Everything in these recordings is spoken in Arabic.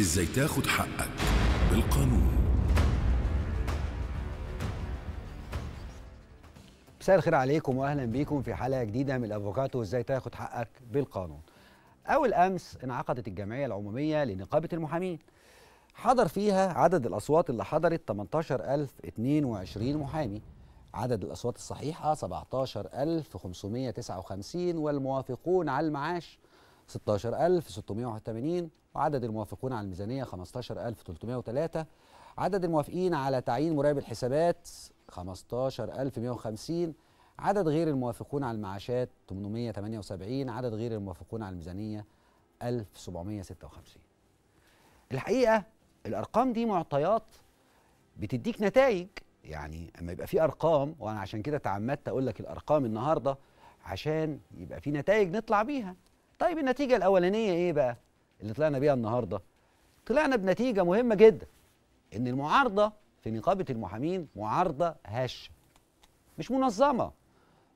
ازاي تاخد حقك بالقانون مساء الخير عليكم واهلا بيكم في حلقه جديده من الافوكاتو ازاي تاخد حقك بالقانون اول امس انعقدت الجمعيه العموميه لنقابه المحامين حضر فيها عدد الاصوات اللي حضرت 18022 محامي عدد الأصوات الصحيحة 17559 والموافقون على المعاش 16681 وعدد الموافقون على الميزانية 15303 عدد الموافقين على تعيين مراقب الحسابات 15150 عدد غير الموافقون على المعاشات 878 عدد غير الموافقون على الميزانية 1756 الحقيقة الأرقام دي معطيات بتديك نتائج يعني اما يبقى في ارقام وانا عشان كده تعمدت اقول لك الارقام النهارده عشان يبقى في نتائج نطلع بيها طيب النتيجه الاولانيه ايه بقى اللي طلعنا بيها النهارده طلعنا بنتيجه مهمه جدا ان المعارضه في نقابه المحامين معارضه هشه مش منظمه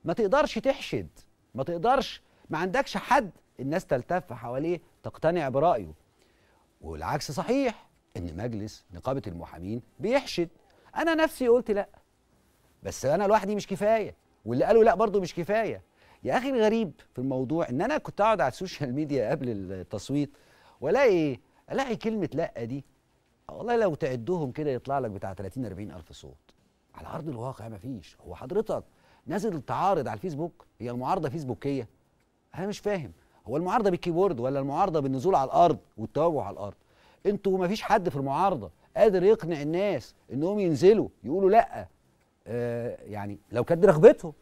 ما تقدرش تحشد ما تقدرش ما عندكش حد الناس تلتف حواليه تقتنع برايه والعكس صحيح ان مجلس نقابه المحامين بيحشد انا نفسي قلت لا بس انا لوحدي مش كفايه واللي قالوا لا برضه مش كفايه يا اخي الغريب في الموضوع ان انا كنت اقعد على السوشيال ميديا قبل التصويت والاقي ايه الاقي كلمه لا دي والله لو تعدهم كده يطلع لك بتاع 30 40 الف صوت على ارض الواقع ما فيش هو حضرتك نازل تعارض على الفيسبوك هي المعارضه فيسبوكيه انا مش فاهم هو المعارضه بالكيبورد ولا المعارضه بالنزول على الارض والتوجه على الارض انتوا ما فيش حد في المعارضه قادر يقنع الناس انهم ينزلوا يقولوا لا آه يعني لو كانت رغبتهم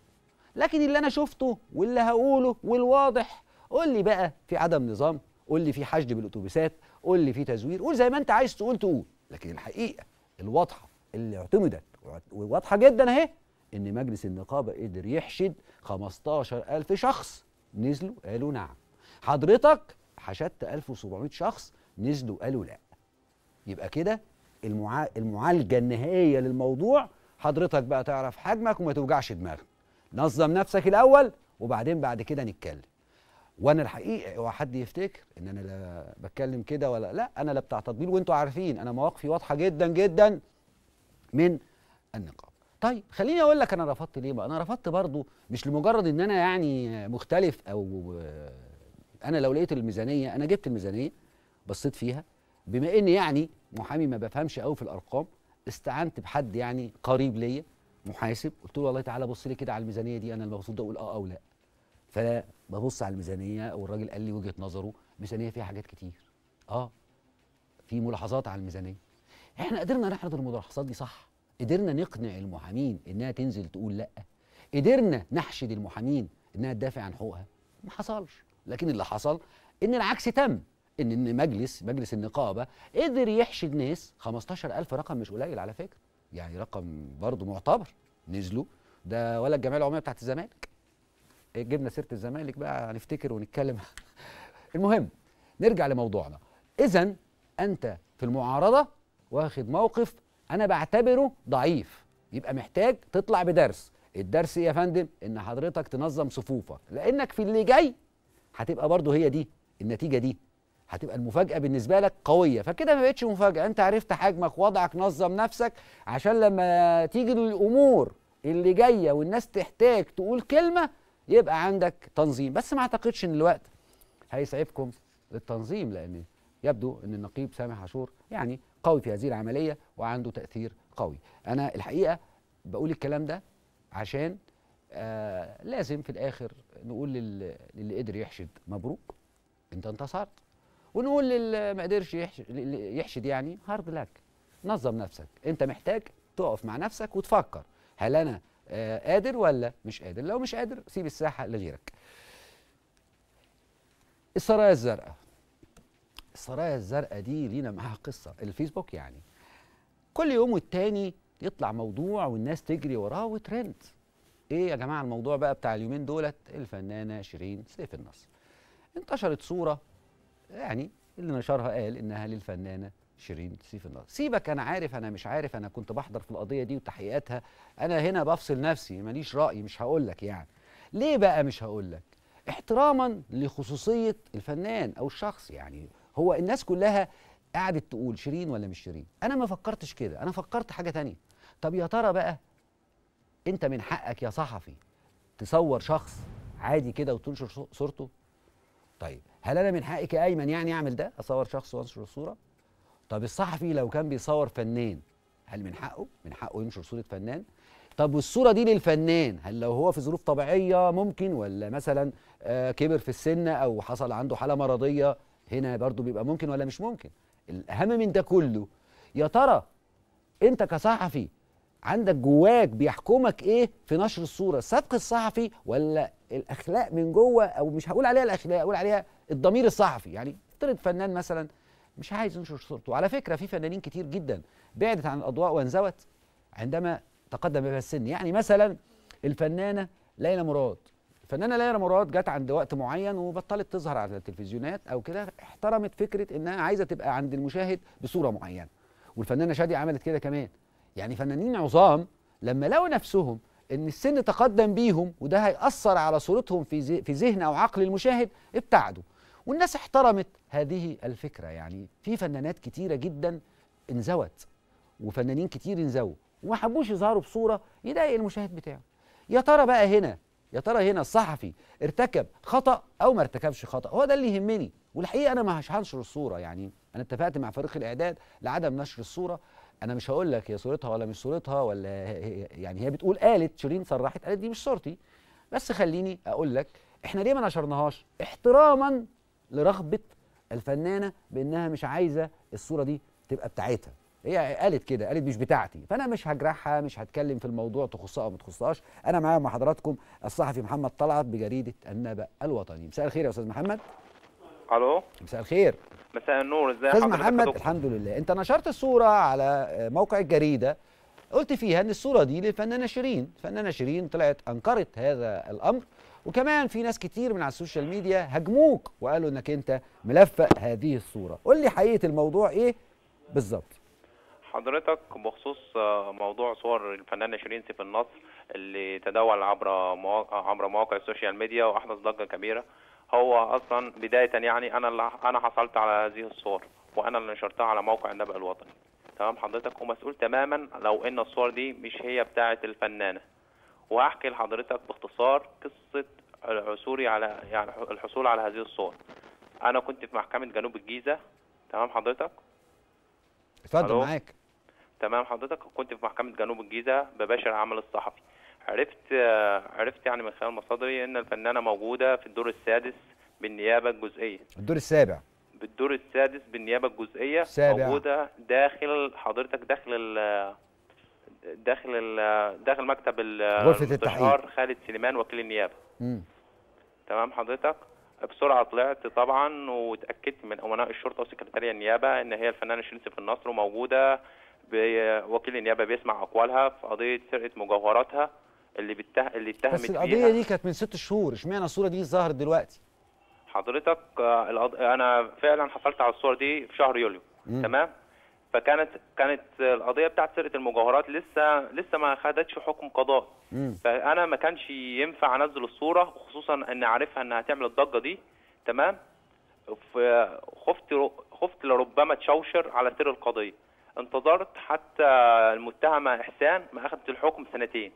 لكن اللي انا شفته واللي هقوله والواضح قول لي بقى في عدم نظام قول لي في حشد بالاتوبيسات قول لي في تزوير قول زي ما انت عايز تقول تقول لكن الحقيقه الواضحه اللي اعتمدت وواضحه جدا اهي ان مجلس النقابه قدر يحشد 15000 شخص نزلوا قالوا نعم حضرتك حشدت 1700 شخص نزلوا قالوا لا يبقى كده المعالجه النهائيه للموضوع حضرتك بقى تعرف حجمك وما توجعش دماغك نظم نفسك الاول وبعدين بعد كده نتكلم وانا الحقيقه اوعى حد يفتكر ان انا لا بتكلم كده ولا لا انا لا بتاع تطبيل وانتوا عارفين انا مواقفي واضحه جدا جدا من النقاب طيب خليني اقول لك انا رفضت ليه بقى انا رفضت برضو مش لمجرد ان انا يعني مختلف او انا لو لقيت الميزانيه انا جبت الميزانيه بصيت فيها بما ان يعني محامي ما بفهمش قوي في الارقام استعنت بحد يعني قريب ليا محاسب قلت له والله تعالى بص لي كده على الميزانيه دي انا المفروض اقول اه او لا فببص على الميزانيه والراجل قال لي وجهه نظره الميزانيه فيها حاجات كتير اه في ملاحظات على الميزانيه احنا قدرنا نعرض الملاحظات دي صح قدرنا نقنع المحامين انها تنزل تقول لا قدرنا نحشد المحامين انها تدافع عن حقوقها ما حصلش لكن اللي حصل ان العكس تم ان مجلس مجلس النقابه قدر يحشد ناس 15000 رقم مش قليل على فكره يعني رقم برضه معتبر نزلوا ده ولا الجمعيه العموميه بتاعت الزمالك جبنا سيره الزمالك بقى هنفتكر ونتكلم المهم نرجع لموضوعنا اذا انت في المعارضه واخد موقف انا بعتبره ضعيف يبقى محتاج تطلع بدرس الدرس ايه يا فندم ان حضرتك تنظم صفوفك لانك في اللي جاي هتبقى برضه هي دي النتيجه دي هتبقى المفاجاه بالنسبه لك قويه فكده ما بقتش مفاجاه انت عرفت حجمك وضعك نظم نفسك عشان لما تيجي الامور اللي جايه والناس تحتاج تقول كلمه يبقى عندك تنظيم بس ما اعتقدش ان الوقت هيسعفكم للتنظيم لان يبدو ان النقيب سامح عاشور يعني قوي في هذه العمليه وعنده تاثير قوي انا الحقيقه بقول الكلام ده عشان آه لازم في الاخر نقول للي قدر يحشد مبروك انت انتصرت ونقول اللي ما قدرش يحشد يعني هارد لك نظم نفسك انت محتاج تقف مع نفسك وتفكر هل انا آه، قادر ولا مش قادر لو مش قادر سيب الساحه لغيرك السرايا الزرقاء السرايا الزرقاء دي لينا معاها قصه الفيسبوك يعني كل يوم والتاني يطلع موضوع والناس تجري وراه وترند ايه يا جماعه الموضوع بقى بتاع اليومين دولت الفنانه شيرين سيف النصر انتشرت صوره يعني اللي نشرها قال انها للفنانه شيرين سيف النار سيبك انا عارف انا مش عارف انا كنت بحضر في القضيه دي وتحقيقاتها انا هنا بفصل نفسي ماليش راي مش هقول لك يعني ليه بقى مش هقول لك احتراما لخصوصيه الفنان او الشخص يعني هو الناس كلها قعدت تقول شيرين ولا مش شيرين انا ما فكرتش كده انا فكرت حاجه تانية طب يا ترى بقى انت من حقك يا صحفي تصور شخص عادي كده وتنشر صورته طيب هل انا من حقي كايمن يعني اعمل ده اصور شخص وانشر صوره طب الصحفي لو كان بيصور فنان هل من حقه من حقه ينشر صوره فنان طب والصوره دي للفنان هل لو هو في ظروف طبيعيه ممكن ولا مثلا آه، كبر في السن او حصل عنده حاله مرضيه هنا برضو بيبقى ممكن ولا مش ممكن الاهم من ده كله يا ترى انت كصحفي عندك جواك بيحكمك ايه في نشر الصوره السبق الصحفي ولا الاخلاق من جوه او مش هقول عليها الاخلاق اقول عليها الضمير الصحفي يعني افترض فنان مثلا مش عايز ينشر صورته وعلى فكره في فنانين كتير جدا بعدت عن الاضواء وانزوت عندما تقدم بها السن يعني مثلا الفنانه ليلى مراد الفنانه ليلى مراد جت عند وقت معين وبطلت تظهر على التلفزيونات او كده احترمت فكره انها عايزه تبقى عند المشاهد بصوره معينه والفنانه شادي عملت كده كمان يعني فنانين عظام لما لقوا نفسهم ان السن تقدم بيهم وده هيأثر على صورتهم في في ذهن او عقل المشاهد ابتعدوا والناس احترمت هذه الفكره يعني في فنانات كتيره جدا انزوت وفنانين كتير انزوا وما حبوش يظهروا بصوره يضايق المشاهد بتاعه يا ترى بقى هنا يا ترى هنا الصحفي ارتكب خطا او ما ارتكبش خطا هو ده اللي يهمني والحقيقه انا ما هنشر الصوره يعني انا اتفقت مع فريق الاعداد لعدم نشر الصوره انا مش هقول لك هي صورتها ولا مش صورتها ولا هي يعني هي بتقول قالت شيرين صرحت قالت دي مش صورتي بس خليني اقول لك احنا ليه ما نشرناهاش احتراما لرغبه الفنانه بانها مش عايزه الصوره دي تبقى بتاعتها هي قالت كده قالت مش بتاعتي فانا مش هجرحها مش هتكلم في الموضوع تخصها او ما تخصهاش انا معايا مع حضراتكم الصحفي محمد طلعت بجريده النبأ الوطني مساء الخير يا استاذ محمد الو مساء الخير مساء النور ازاي حضرتك محمد دكتور. الحمد لله انت نشرت الصوره على موقع الجريده قلت فيها ان الصوره دي للفنانه شيرين الفنانه شيرين طلعت انكرت هذا الامر وكمان في ناس كتير من على السوشيال ميديا هاجموك وقالوا انك انت ملفق هذه الصوره قول لي حقيقه الموضوع ايه بالظبط حضرتك بخصوص موضوع صور الفنانه شيرين سيف النصر اللي تداول عبر مواقع عبر مواقع السوشيال ميديا واحدث ضجه كبيره هو اصلا بدايه يعني انا اللي انا حصلت على هذه الصور وانا اللي نشرتها على موقع النبأ الوطني تمام حضرتك ومسؤول تماما لو ان الصور دي مش هي بتاعه الفنانه وهحكي لحضرتك باختصار قصه عثوري على يعني الحصول على هذه الصور انا كنت في محكمه جنوب الجيزه تمام حضرتك اتفضل معاك تمام حضرتك كنت في محكمه جنوب الجيزه بباشر العمل الصحفي عرفت عرفت يعني من خلال مصادري ان الفنانه موجوده في الدور السادس بالنيابه الجزئيه الدور السابع بالدور السادس بالنيابه الجزئيه السابع. موجوده داخل حضرتك داخل ال داخل ال داخل مكتب غرفه التحقيق خالد سليمان وكيل النيابه امم تمام حضرتك بسرعه طلعت طبعا واتاكدت من امناء الشرطه وسكرتاريه النيابه ان هي الفنانه شمس في النصر وموجوده وكيل النيابه بيسمع اقوالها في قضيه سرقه مجوهراتها اللي بتته... اللي اتهمت بس القضيه فيها. دي كانت من ست شهور اشمعنى الصوره دي ظهرت دلوقتي حضرتك آه، انا فعلا حصلت على الصور دي في شهر يوليو مم. تمام فكانت كانت القضيه بتاعت سرقه المجوهرات لسه لسه ما خدتش حكم قضاء فانا ما كانش ينفع انزل الصوره خصوصا ان عارفها انها هتعمل الضجه دي تمام خفت خفت لربما تشوشر على سر القضيه انتظرت حتى المتهمه احسان ما اخذت الحكم سنتين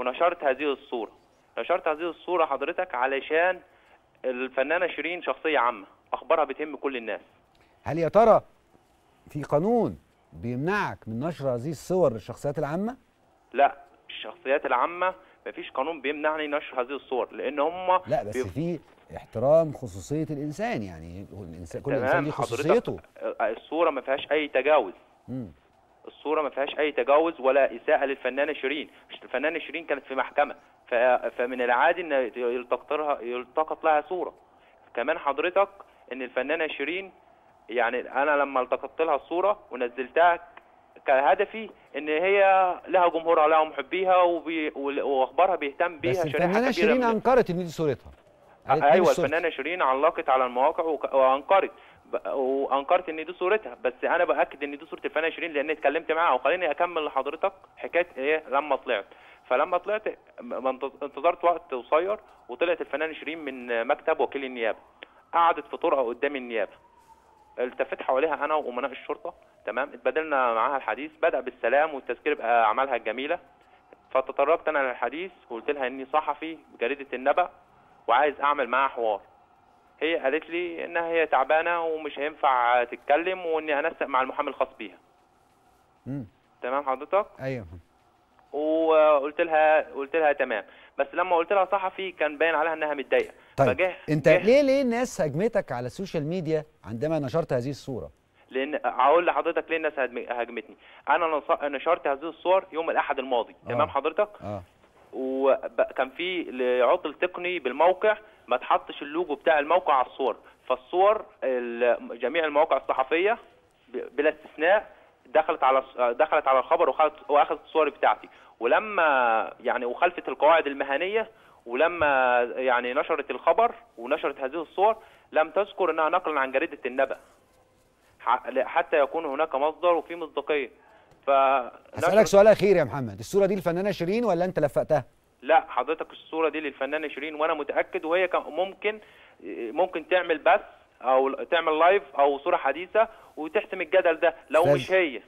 ونشرت هذه الصورة نشرت هذه الصورة حضرتك علشان الفنانة شيرين شخصية عامة أخبارها بتهم كل الناس هل يا ترى في قانون بيمنعك من نشر هذه الصور للشخصيات العامة؟ لا الشخصيات العامة مفيش قانون بيمنعني نشر هذه الصور لأن هم لا بس بي... في احترام خصوصية الإنسان يعني الإنسان كل إنسان ليه خصوصيته الصورة ما فيهاش أي تجاوز الصوره ما فيهاش اي تجاوز ولا اساءه للفنانه شيرين الفنانه شيرين كانت في محكمه فمن العادي ان يلتقطها يلتقط لها صوره كمان حضرتك ان الفنانه شيرين يعني انا لما التقطت لها الصوره ونزلتها كهدفي ان هي لها جمهورها لها محبيها وبي... واخبارها بيهتم بيها بس الفنانه شيرين انكرت ان دي صورتها ايوه الفنانه شيرين علقت على المواقع وانكرت وانكرت ان دي صورتها بس انا باكد ان دي صوره الفنانه شيرين لان اتكلمت معاها وخليني اكمل لحضرتك حكايه ايه لما طلعت فلما طلعت انتظرت وقت قصير وطلعت الفنانه شيرين من مكتب وكيل النيابه قعدت في طرقه قدام النيابه التفت حواليها انا وامناء الشرطه تمام اتبادلنا معاها الحديث بدا بالسلام والتذكير باعمالها الجميله فتطرقت انا للحديث وقلت لها اني صحفي بجريده النبأ وعايز اعمل معاها حوار هي قالت لي انها هي تعبانه ومش هينفع تتكلم واني هنسق مع المحامي الخاص بيها امم تمام حضرتك ايوه وقلت لها قلت لها تمام بس لما قلت لها صحفي كان باين عليها انها متضايقه طيب فجه انت جه ليه ليه الناس هاجمتك على السوشيال ميديا عندما نشرت هذه الصوره لان اقول لحضرتك ليه الناس هاجمتني انا نشرت هذه الصور يوم الاحد الماضي آه. تمام حضرتك آه. وكان في عطل تقني بالموقع ما تحطش اللوجو بتاع الموقع على الصور فالصور جميع المواقع الصحفيه بلا استثناء دخلت على دخلت على الخبر واخذت الصور بتاعتي ولما يعني وخلفت القواعد المهنيه ولما يعني نشرت الخبر ونشرت هذه الصور لم تذكر انها نقلا عن جريده النبأ حتى يكون هناك مصدر وفي مصداقيه ف هسألك سؤال اخير يا محمد الصوره دي الفنانه شيرين ولا انت لفقتها لا حضرتك الصوره دي للفنانه شيرين وانا متاكد وهي ممكن ممكن تعمل بث او تعمل لايف او صوره حديثه وتحسم الجدل ده لو مش هي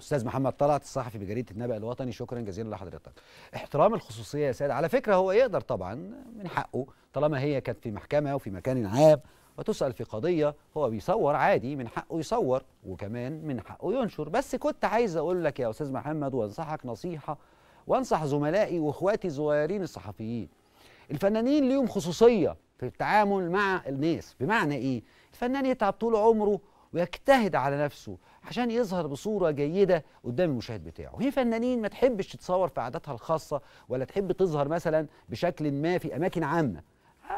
استاذ محمد طلعت الصحفي بجريده النبأ الوطني شكرا جزيلا لحضرتك احترام الخصوصيه يا سيد على فكره هو يقدر طبعا من حقه طالما هي كانت في محكمه وفي مكان عام وتسال في قضيه هو بيصور عادي من حقه يصور وكمان من حقه ينشر بس كنت عايز اقول لك يا استاذ محمد وانصحك نصيحه وانصح زملائي واخواتي الصغيرين الصحفيين الفنانين ليهم خصوصيه في التعامل مع الناس بمعنى ايه الفنان يتعب طول عمره ويجتهد على نفسه عشان يظهر بصوره جيده قدام المشاهد بتاعه في فنانين ما تحبش تتصور في عاداتها الخاصه ولا تحب تظهر مثلا بشكل ما في اماكن عامه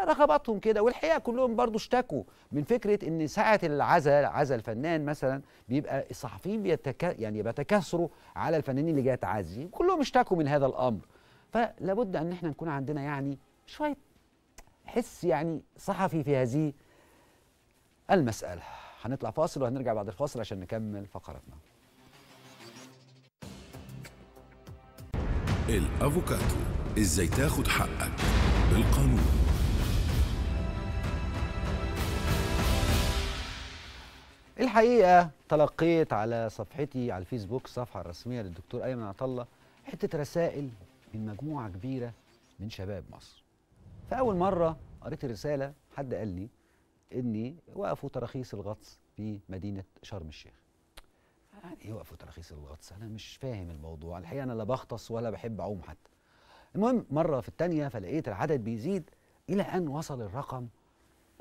رغباتهم كده والحقيقه كلهم برضو اشتكوا من فكره ان ساعه العزاء عزاء الفنان مثلا بيبقى الصحفيين بيتك يعني بيتكاثروا على الفنانين اللي جايه تعزي كلهم اشتكوا من هذا الامر فلابد ان احنا نكون عندنا يعني شويه حس يعني صحفي في هذه المساله هنطلع فاصل وهنرجع بعد الفاصل عشان نكمل فقرتنا الافوكاتو ازاي تاخد حقك بالقانون الحقيقه تلقيت على صفحتي على الفيسبوك الصفحه الرسميه للدكتور ايمن عطله حته رسائل من مجموعه كبيره من شباب مصر فاول مره قريت الرساله حد قال لي اني وقفوا تراخيص الغطس في مدينه شرم الشيخ يعني ايه وقفوا تراخيص الغطس انا مش فاهم الموضوع الحقيقه انا لا بغطس ولا بحب اعوم حتى المهم مره في الثانيه فلقيت العدد بيزيد الى ان وصل الرقم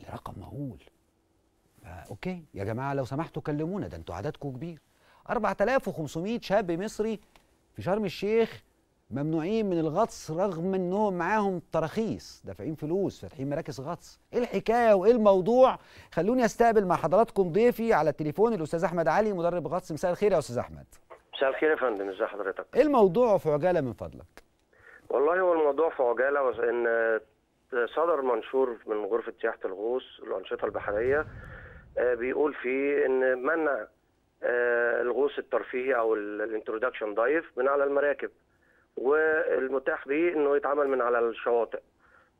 لرقم مهول آه، اوكي يا جماعه لو سمحتوا كلمونا ده انتوا عددكم كبير 4500 شاب مصري في شرم الشيخ ممنوعين من الغطس رغم انهم معاهم تراخيص دافعين فلوس فاتحين مراكز غطس ايه الحكايه وايه الموضوع خلوني استقبل مع حضراتكم ضيفي على التليفون الاستاذ احمد علي مدرب غطس مساء الخير يا استاذ احمد مساء الخير يا فندم ازي حضرتك ايه الموضوع في عجاله من فضلك والله هو الموضوع في عجاله ان صدر منشور من غرفه سياحه الغوص الانشطه البحريه آه، بيقول فيه ان منع آه، الغوص الترفيهي او الانترودكشن دايف من على المراكب والمتاح به انه يتعمل من على الشواطئ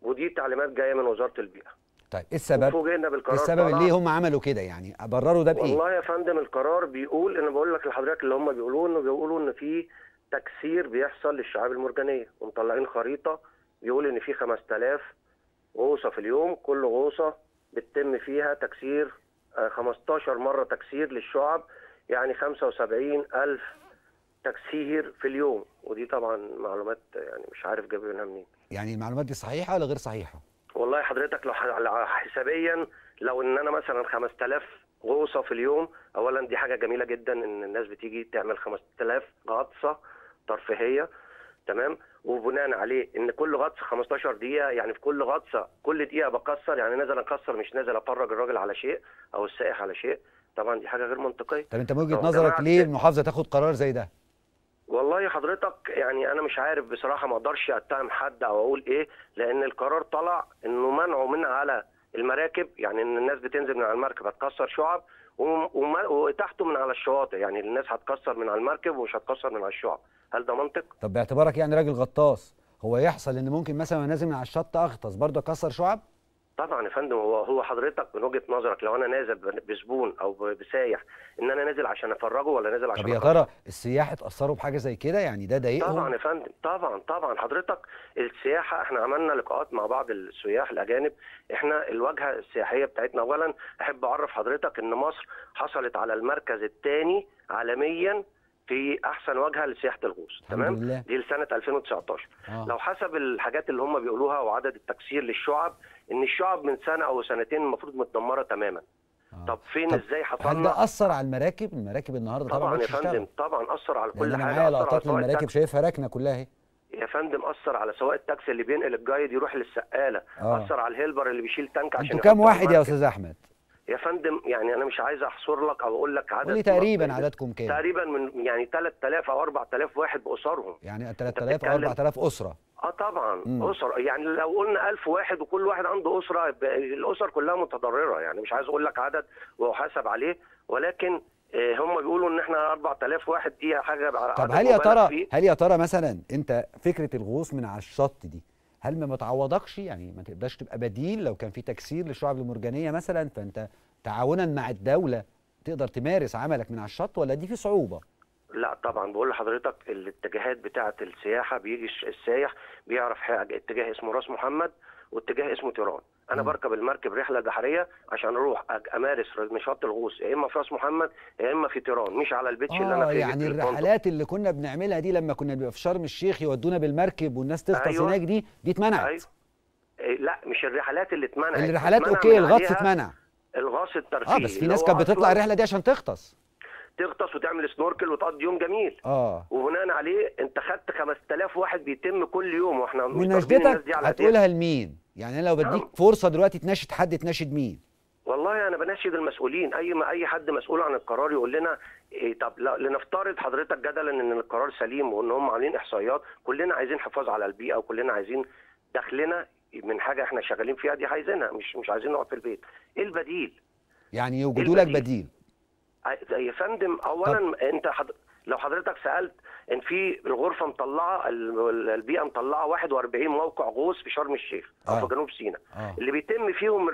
ودي تعليمات جايه من وزاره البيئه طيب ايه السبب؟ فوجئنا بالقرار السبب ليه هم عملوا كده يعني؟ برروا ده بايه؟ والله يا فندم القرار بيقول انا بقول لك لحضرتك اللي هم بيقولوه انه بيقولوا ان في تكسير بيحصل للشعاب المرجانيه ومطلعين خريطه بيقول ان في 5000 غوصه في اليوم كل غوصه بتتم فيها تكسير 15 آه، مرة تكسير للشعب يعني 75 ألف تكسير في اليوم ودي طبعا معلومات يعني مش عارف جايب منها منين يعني المعلومات دي صحيحة ولا غير صحيحة؟ والله حضرتك لو حسابيا لو ان انا مثلا 5000 غوصة في اليوم اولا دي حاجة جميلة جدا ان الناس بتيجي تعمل 5000 غطسة ترفيهية تمام وبناء عليه ان كل غطس 15 دقيقه يعني في كل غطسه كل دقيقه بكسر يعني نازل اكسر مش نازل افرج الراجل على شيء او السائح على شيء طبعا دي حاجه غير منطقيه طب انت من وجهه نظرك ليه المحافظه تاخد قرار زي ده والله حضرتك يعني انا مش عارف بصراحه ما اقدرش اتهم حد او اقول ايه لان القرار طلع انه منعه من على المراكب يعني ان الناس بتنزل من على المركب هتكسر شعب وتحته من على الشواطئ يعني الناس هتكسر من على المركب ومش هتكسر من على الشعب هل ده منطق طب باعتبارك يعني راجل غطاس هو يحصل ان ممكن مثلا نازل من على الشط اغطس برضه اكسر شعب طبعا يا فندم هو هو حضرتك من وجهه نظرك لو انا نازل بزبون او بسايح ان انا نازل عشان افرجه ولا نازل عشان طب يا ترى السياح اتاثروا بحاجه زي كده يعني ده ضايقهم طبعا يا فندم طبعا طبعا حضرتك السياحه احنا عملنا لقاءات مع بعض السياح الاجانب احنا الواجهه السياحيه بتاعتنا اولا احب اعرف حضرتك ان مصر حصلت على المركز الثاني عالميا في احسن واجهه لسياحه الغوص تمام لله. دي لسنه 2019 آه. لو حسب الحاجات اللي هم بيقولوها وعدد التكسير للشعب ان الشعب من سنه او سنتين المفروض متدمره تماما آه. طب فين طب ازاي حصل هل ده اثر على المراكب المراكب النهارده طبعا طبعا يا فندم طبعا اثر على كل حاجه انا معايا لقطات للمراكب شايفها راكنه كلها اهي يا فندم اثر على سواق التاكسي اللي بينقل الجايد يروح للسقاله آه. اثر على الهيلبر اللي بيشيل تانك عشان انتوا كام واحد يا استاذ احمد يا فندم يعني انا مش عايز احصر لك او اقول لك عدد تقريبا عددكم كام تقريبا من يعني 3000 او 4000 واحد باسرهم يعني 3000 او 4000 اسره اه طبعا مم. اسر يعني لو قلنا 1000 واحد وكل واحد عنده اسره الاسر كلها متضرره يعني مش عايز اقول لك عدد واحاسب عليه ولكن آه، هم بيقولوا ان احنا 4000 واحد دي حاجه طب هل يا ترى هل يا ترى مثلا انت فكره الغوص من على الشط دي هل ما متعوضكش يعني ما تقدرش تبقى بديل لو كان في تكسير للشعب المرجانيه مثلا فانت تعاونا مع الدوله تقدر تمارس عملك من على الشط ولا دي في صعوبه لا طبعا بقول لحضرتك الاتجاهات بتاعه السياحه بيجي السايح بيعرف حاجه اتجاه اسمه راس محمد واتجاه اسمه تيران انا بركب المركب رحله بحريه عشان اروح امارس نشاط الغوص يا اما في راس محمد يا اما في تيران مش على البيتش آه اللي انا آه، فيه يعني الرحلات اللي كنا بنعملها دي لما كنا بنبقى في شرم الشيخ يودونا بالمركب والناس تغطس أيوة. هناك دي دي اتمنعت أيوة. إيه لا مش الرحلات اللي اتمنعت الرحلات اوكي الغطس اتمنع الغاص الترفيهي اه بس في ناس كانت بتطلع الرحله دي عشان تغطس تغطس وتعمل سنوركل وتقضي يوم جميل اه وبناء عليه انت خدت 5000 واحد بيتم كل يوم واحنا مناشدتك هتقولها لمين؟ يعني انا لو بديك نعم. فرصه دلوقتي تناشد حد تناشد مين؟ والله انا بناشد المسؤولين اي ما اي حد مسؤول عن القرار يقول لنا إيه طب لنفترض حضرتك جدلا ان القرار سليم وان هم عاملين احصائيات كلنا عايزين حفاظ على البيئه وكلنا عايزين دخلنا من حاجه احنا شغالين فيها دي عايزينها مش مش عايزين نقعد في البيت ايه البديل يعني يوجدوا إيه لك بديل يا فندم اولا طب. انت حض... لو حضرتك سالت ان في الغرفه مطلعه البيئه مطلعه 41 موقع غوص في شرم الشيخ او آه. في جنوب سيناء آه. اللي بيتم فيهم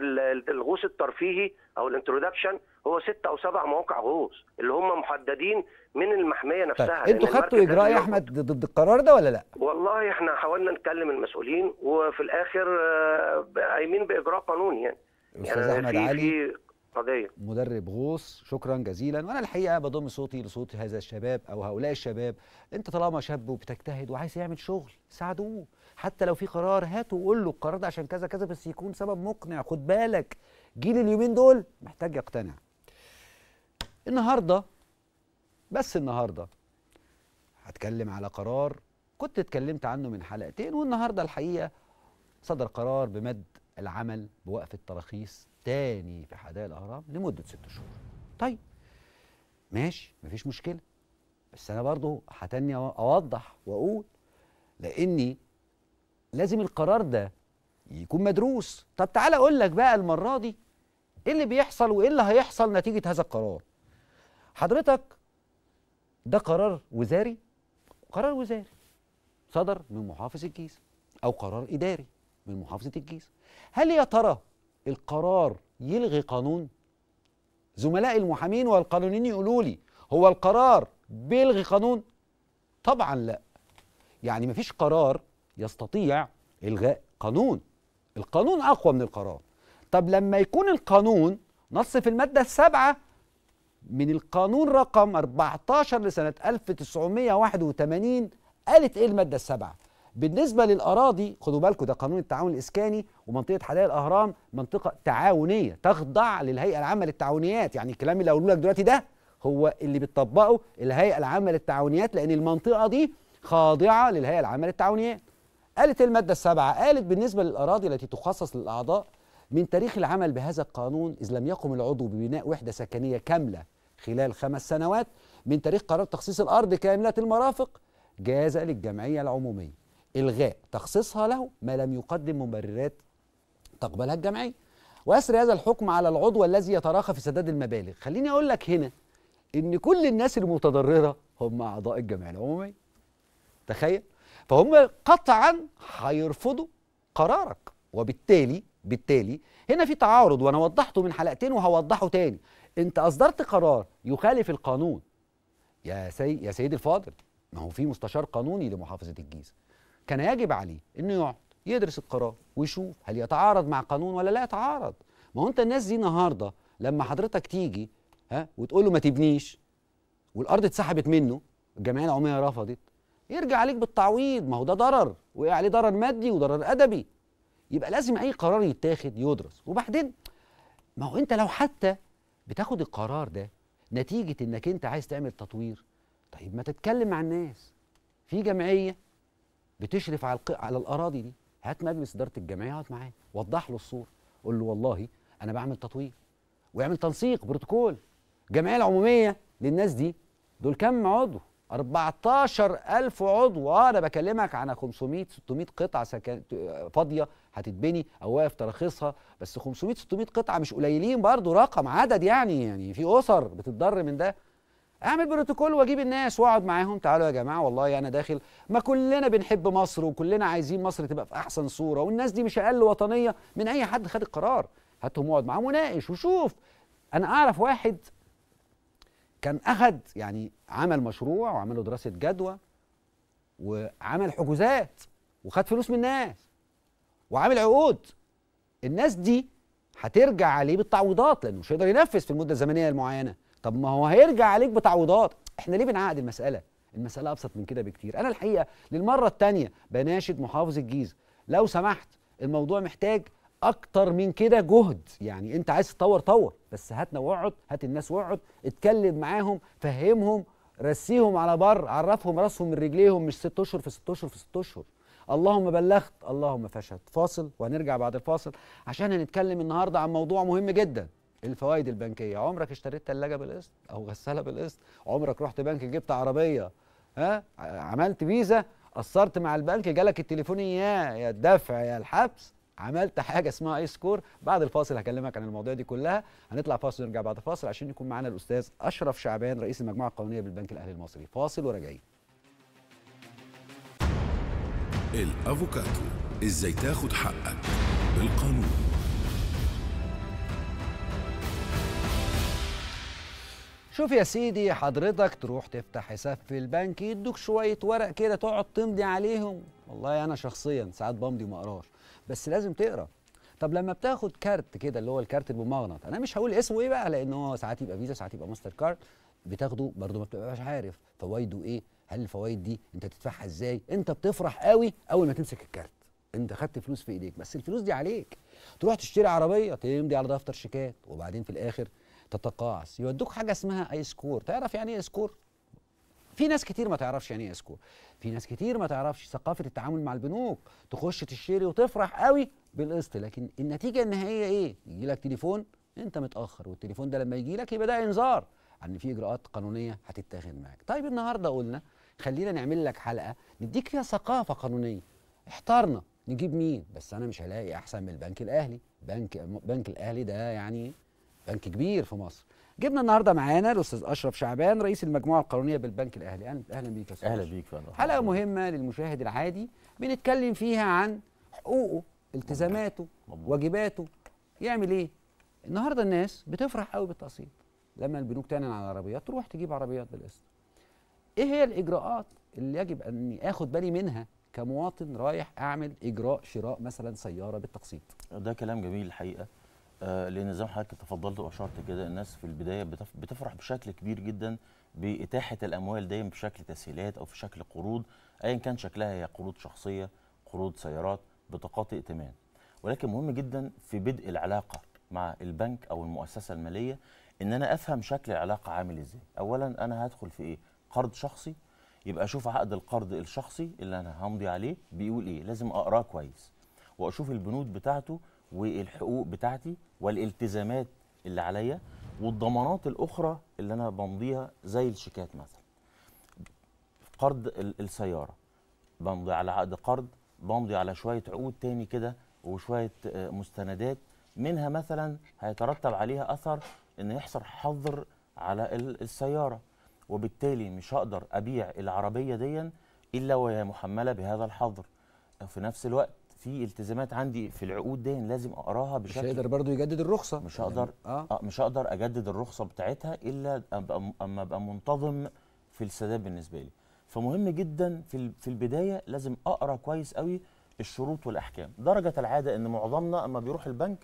الغوص الترفيهي او الانترودكشن هو ست او سبع مواقع غوص اللي هم محددين من المحميه طيب، نفسها طيب. انتوا خدتوا اجراء يا احمد ضد القرار ده ولا لا؟ والله احنا حاولنا نكلم المسؤولين وفي الاخر آه، قايمين باجراء قانوني يعني استاذ يعني احمد علي قضيه مدرب غوص شكرا جزيلا وانا الحقيقه بضم صوتي لصوت هذا الشباب او هؤلاء الشباب انت طالما شاب وبتجتهد وعايز يعمل شغل ساعدوه حتى لو في قرار هاته وقول له القرار ده عشان كذا كذا بس يكون سبب مقنع خد بالك جيل اليومين دول محتاج يقتنع النهارده بس النهارده هتكلم على قرار كنت اتكلمت عنه من حلقتين والنهارده الحقيقه صدر قرار بمد العمل بوقف التراخيص تاني في حدائق الاهرام لمده ست شهور طيب ماشي مفيش مشكله بس انا برضه هتني اوضح واقول لاني لازم القرار ده يكون مدروس طب تعالى اقول لك بقى المره دي ايه اللي بيحصل وايه اللي هيحصل نتيجه هذا القرار حضرتك ده قرار وزاري قرار وزاري صدر من محافظ الجيزه او قرار اداري من محافظه الجيزه هل يا ترى القرار يلغي قانون زملاء المحامين والقانونيين يقولوا لي هو القرار بيلغي قانون طبعا لا يعني مفيش قرار يستطيع الغاء قانون القانون اقوى من القرار طب لما يكون القانون نص في الماده السابعه من القانون رقم 14 لسنه 1981 قالت ايه الماده السابعه بالنسبه للاراضي خدوا بالكم ده قانون التعاون الاسكاني ومنطقه حدائق الاهرام منطقه تعاونيه تخضع للهيئه العامه للتعاونيات يعني الكلام اللي اقوله لك دلوقتي ده هو اللي بتطبقه الهيئه العامه للتعاونيات لان المنطقه دي خاضعه للهيئه العامه للتعاونيات قالت الماده السابعه قالت بالنسبه للاراضي التي تخصص للاعضاء من تاريخ العمل بهذا القانون إذ لم يقم العضو ببناء وحدة سكنية كاملة خلال خمس سنوات من تاريخ قرار تخصيص الأرض كاملة المرافق جاز للجمعية العمومية إلغاء تخصيصها له ما لم يقدم مبررات تقبلها الجمعية ويسري هذا الحكم على العضو الذي يتراخى في سداد المبالغ خليني أقول لك هنا إن كل الناس المتضررة هم أعضاء الجمعية العمومية تخيل فهم قطعا هيرفضوا قرارك وبالتالي بالتالي هنا في تعارض وانا وضحته من حلقتين وهوضحه تاني انت اصدرت قرار يخالف القانون يا سي يا سيدي الفاضل ما هو في مستشار قانوني لمحافظه الجيزه كان يجب عليه انه يقعد يدرس القرار ويشوف هل يتعارض مع قانون ولا لا يتعارض ما هو انت الناس دي النهارده لما حضرتك تيجي ها وتقول له ما تبنيش والارض اتسحبت منه الجمعيه العموميه رفضت يرجع عليك بالتعويض ما هو ده ضرر وقع عليه ضرر مادي وضرر ادبي يبقى لازم اي قرار يتاخد يدرس وبعدين ما هو انت لو حتى بتاخد القرار ده نتيجه انك انت عايز تعمل تطوير طيب ما تتكلم مع الناس في جمعيه بتشرف على على الاراضي دي هات مجلس اداره الجمعيه اقعد معاه وضح له الصوره قول له والله انا بعمل تطوير ويعمل تنسيق بروتوكول الجمعيه العموميه للناس دي دول كم عضو 14000 عضو اه انا بكلمك عن 500 600 قطعه سكن... فاضيه هتتبني او واقف تراخيصها بس 500 600 قطعه مش قليلين برضو رقم عدد يعني يعني في اسر بتتضر من ده اعمل بروتوكول واجيب الناس واقعد معاهم تعالوا يا جماعه والله انا داخل ما كلنا بنحب مصر وكلنا عايزين مصر تبقى في احسن صوره والناس دي مش اقل وطنيه من اي حد خد القرار هاتهم واقعد معاهم وناقش وشوف انا اعرف واحد كان اخد يعني عمل مشروع وعمله دراسه جدوى وعمل حجوزات وخد فلوس من الناس وعامل عقود الناس دي هترجع عليه بالتعويضات لانه مش هيقدر ينفذ في المده الزمنيه المعينه طب ما هو هيرجع عليك بتعويضات احنا ليه بنعقد المساله المساله ابسط من كده بكتير انا الحقيقه للمره الثانيه بناشد محافظ الجيزه لو سمحت الموضوع محتاج اكتر من كده جهد يعني انت عايز تطور طور بس هاتنا واقعد هات الناس واقعد اتكلم معاهم فهمهم رسيهم على بر عرفهم راسهم من رجليهم مش ست اشهر في ست اشهر في ست اشهر اللهم بلغت اللهم فشلت فاصل وهنرجع بعد الفاصل عشان هنتكلم النهارده عن موضوع مهم جدا الفوائد البنكيه عمرك اشتريت ثلاجه بالقسط او غساله بالقسط عمرك رحت بنك جبت عربيه ها عملت فيزا قصرت مع البنك جالك التليفون يا يا الدفع يا الحبس عملت حاجه اسمها اي سكور بعد الفاصل هكلمك عن المواضيع دي كلها هنطلع فاصل ونرجع بعد فاصل عشان يكون معانا الاستاذ اشرف شعبان رئيس المجموعه القانونيه بالبنك الاهلي المصري فاصل وراجعين الافوكاتو ازاي تاخد حقك بالقانون شوف يا سيدي حضرتك تروح تفتح حساب في البنك يدوك شويه ورق كده تقعد تمضي عليهم والله انا شخصيا ساعات بمضي ما اقراش بس لازم تقرا طب لما بتاخد كارت كده اللي هو الكارت الممغنط انا مش هقول اسمه ايه بقى لان هو ساعات يبقى فيزا ساعات يبقى ماستر كارد بتاخده برضه ما بتبقاش عارف فوائده ايه هل الفوائد دي انت تدفعها ازاي انت بتفرح قوي اول ما تمسك الكارت انت خدت فلوس في ايديك بس الفلوس دي عليك تروح تشتري عربيه تمضي على دفتر شيكات وبعدين في الاخر تتقاعس يودوك حاجه اسمها اي سكور تعرف يعني ايه سكور في ناس كتير ما تعرفش يعني ايه سكور في ناس كتير ما تعرفش ثقافه التعامل مع البنوك تخش تشتري وتفرح قوي بالقسط لكن النتيجه النهائيه ايه يجي لك تليفون انت متاخر والتليفون ده لما يجي لك يبقى ده انذار ان في اجراءات قانونيه هتتاخد معاك طيب النهارده قلنا خلينا نعمل لك حلقه نديك فيها ثقافه قانونيه احترنا نجيب مين بس انا مش هلاقي احسن من البنك الاهلي بنك بنك الاهلي ده يعني بنك كبير في مصر جبنا النهارده معانا الاستاذ اشرف شعبان رئيس المجموعه القانونيه بالبنك الاهلي اهلا بيك يا استاذ اهلا بيك فندم حلقه مهمه للمشاهد العادي بنتكلم فيها عن حقوقه التزاماته واجباته يعمل ايه النهارده الناس بتفرح قوي بالتقسيط لما البنوك تعلن عن عربيات تروح تجيب عربيات بالقسط ايه هي الاجراءات اللي يجب اني اخد بالي منها كمواطن رايح اعمل اجراء شراء مثلا سياره بالتقسيط ده كلام جميل الحقيقه آه، لان زي ما حضرتك تفضلت واشرت كده الناس في البدايه بتفرح بشكل كبير جدا باتاحه الاموال دايما بشكل تسهيلات او في شكل قروض ايا كان شكلها هي قروض شخصيه قروض سيارات بطاقات ائتمان ولكن مهم جدا في بدء العلاقه مع البنك او المؤسسه الماليه ان انا افهم شكل العلاقه عامل ازاي اولا انا هدخل في ايه قرض شخصي يبقى اشوف عقد القرض الشخصي اللي انا همضي عليه بيقول ايه لازم اقراه كويس واشوف البنود بتاعته والحقوق بتاعتي والالتزامات اللي عليا والضمانات الاخرى اللي انا بمضيها زي الشيكات مثلا قرض السياره بمضي على عقد قرض بمضي على شويه عقود تاني كده وشويه آه، مستندات منها مثلا هيترتب عليها اثر ان يحصل حظر على السياره وبالتالي مش هقدر ابيع العربيه دي الا وهي محمله بهذا الحظر في نفس الوقت في التزامات عندي في العقود دي لازم اقراها بشكل مش هيقدر برضه يجدد الرخصه مش هقدر يعني، آه. آه مش هقدر اجدد الرخصه بتاعتها الا أبقى اما ابقى منتظم في السداد بالنسبه لي فمهم جدا في في البدايه لازم اقرا كويس قوي الشروط والاحكام درجه العاده ان معظمنا اما بيروح البنك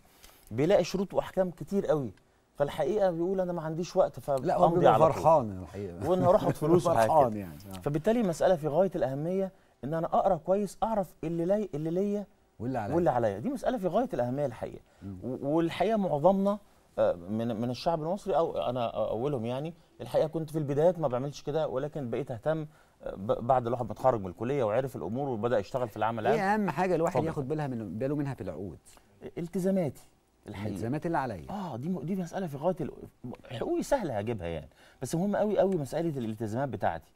بيلاقي شروط واحكام كتير قوي فالحقيقه بيقول انا ما عنديش وقت فامضي على فرحان الحقيقه وان هروح فلوس فرحان يعني آه. فبالتالي مساله في غايه الاهميه ان انا اقرا كويس اعرف اللي لي اللي ليا واللي عليا واللي عليا دي مساله في غايه الاهميه الحقيقه والحقيقه معظمنا آه، من من الشعب المصري او انا اولهم يعني الحقيقه كنت في البدايات ما بعملش كده ولكن بقيت اهتم آه، بعد الواحد ما اتخرج من الكليه وعرف الامور وبدا يشتغل في العمل ايه اهم حاجه الواحد فضل. ياخد بالها من باله منها في العقود التزاماتي الحقيقه التزامات اللي عليا اه دي دي مساله في غايه حقوقي سهله هجيبها يعني بس مهم قوي قوي مساله الالتزامات بتاعتي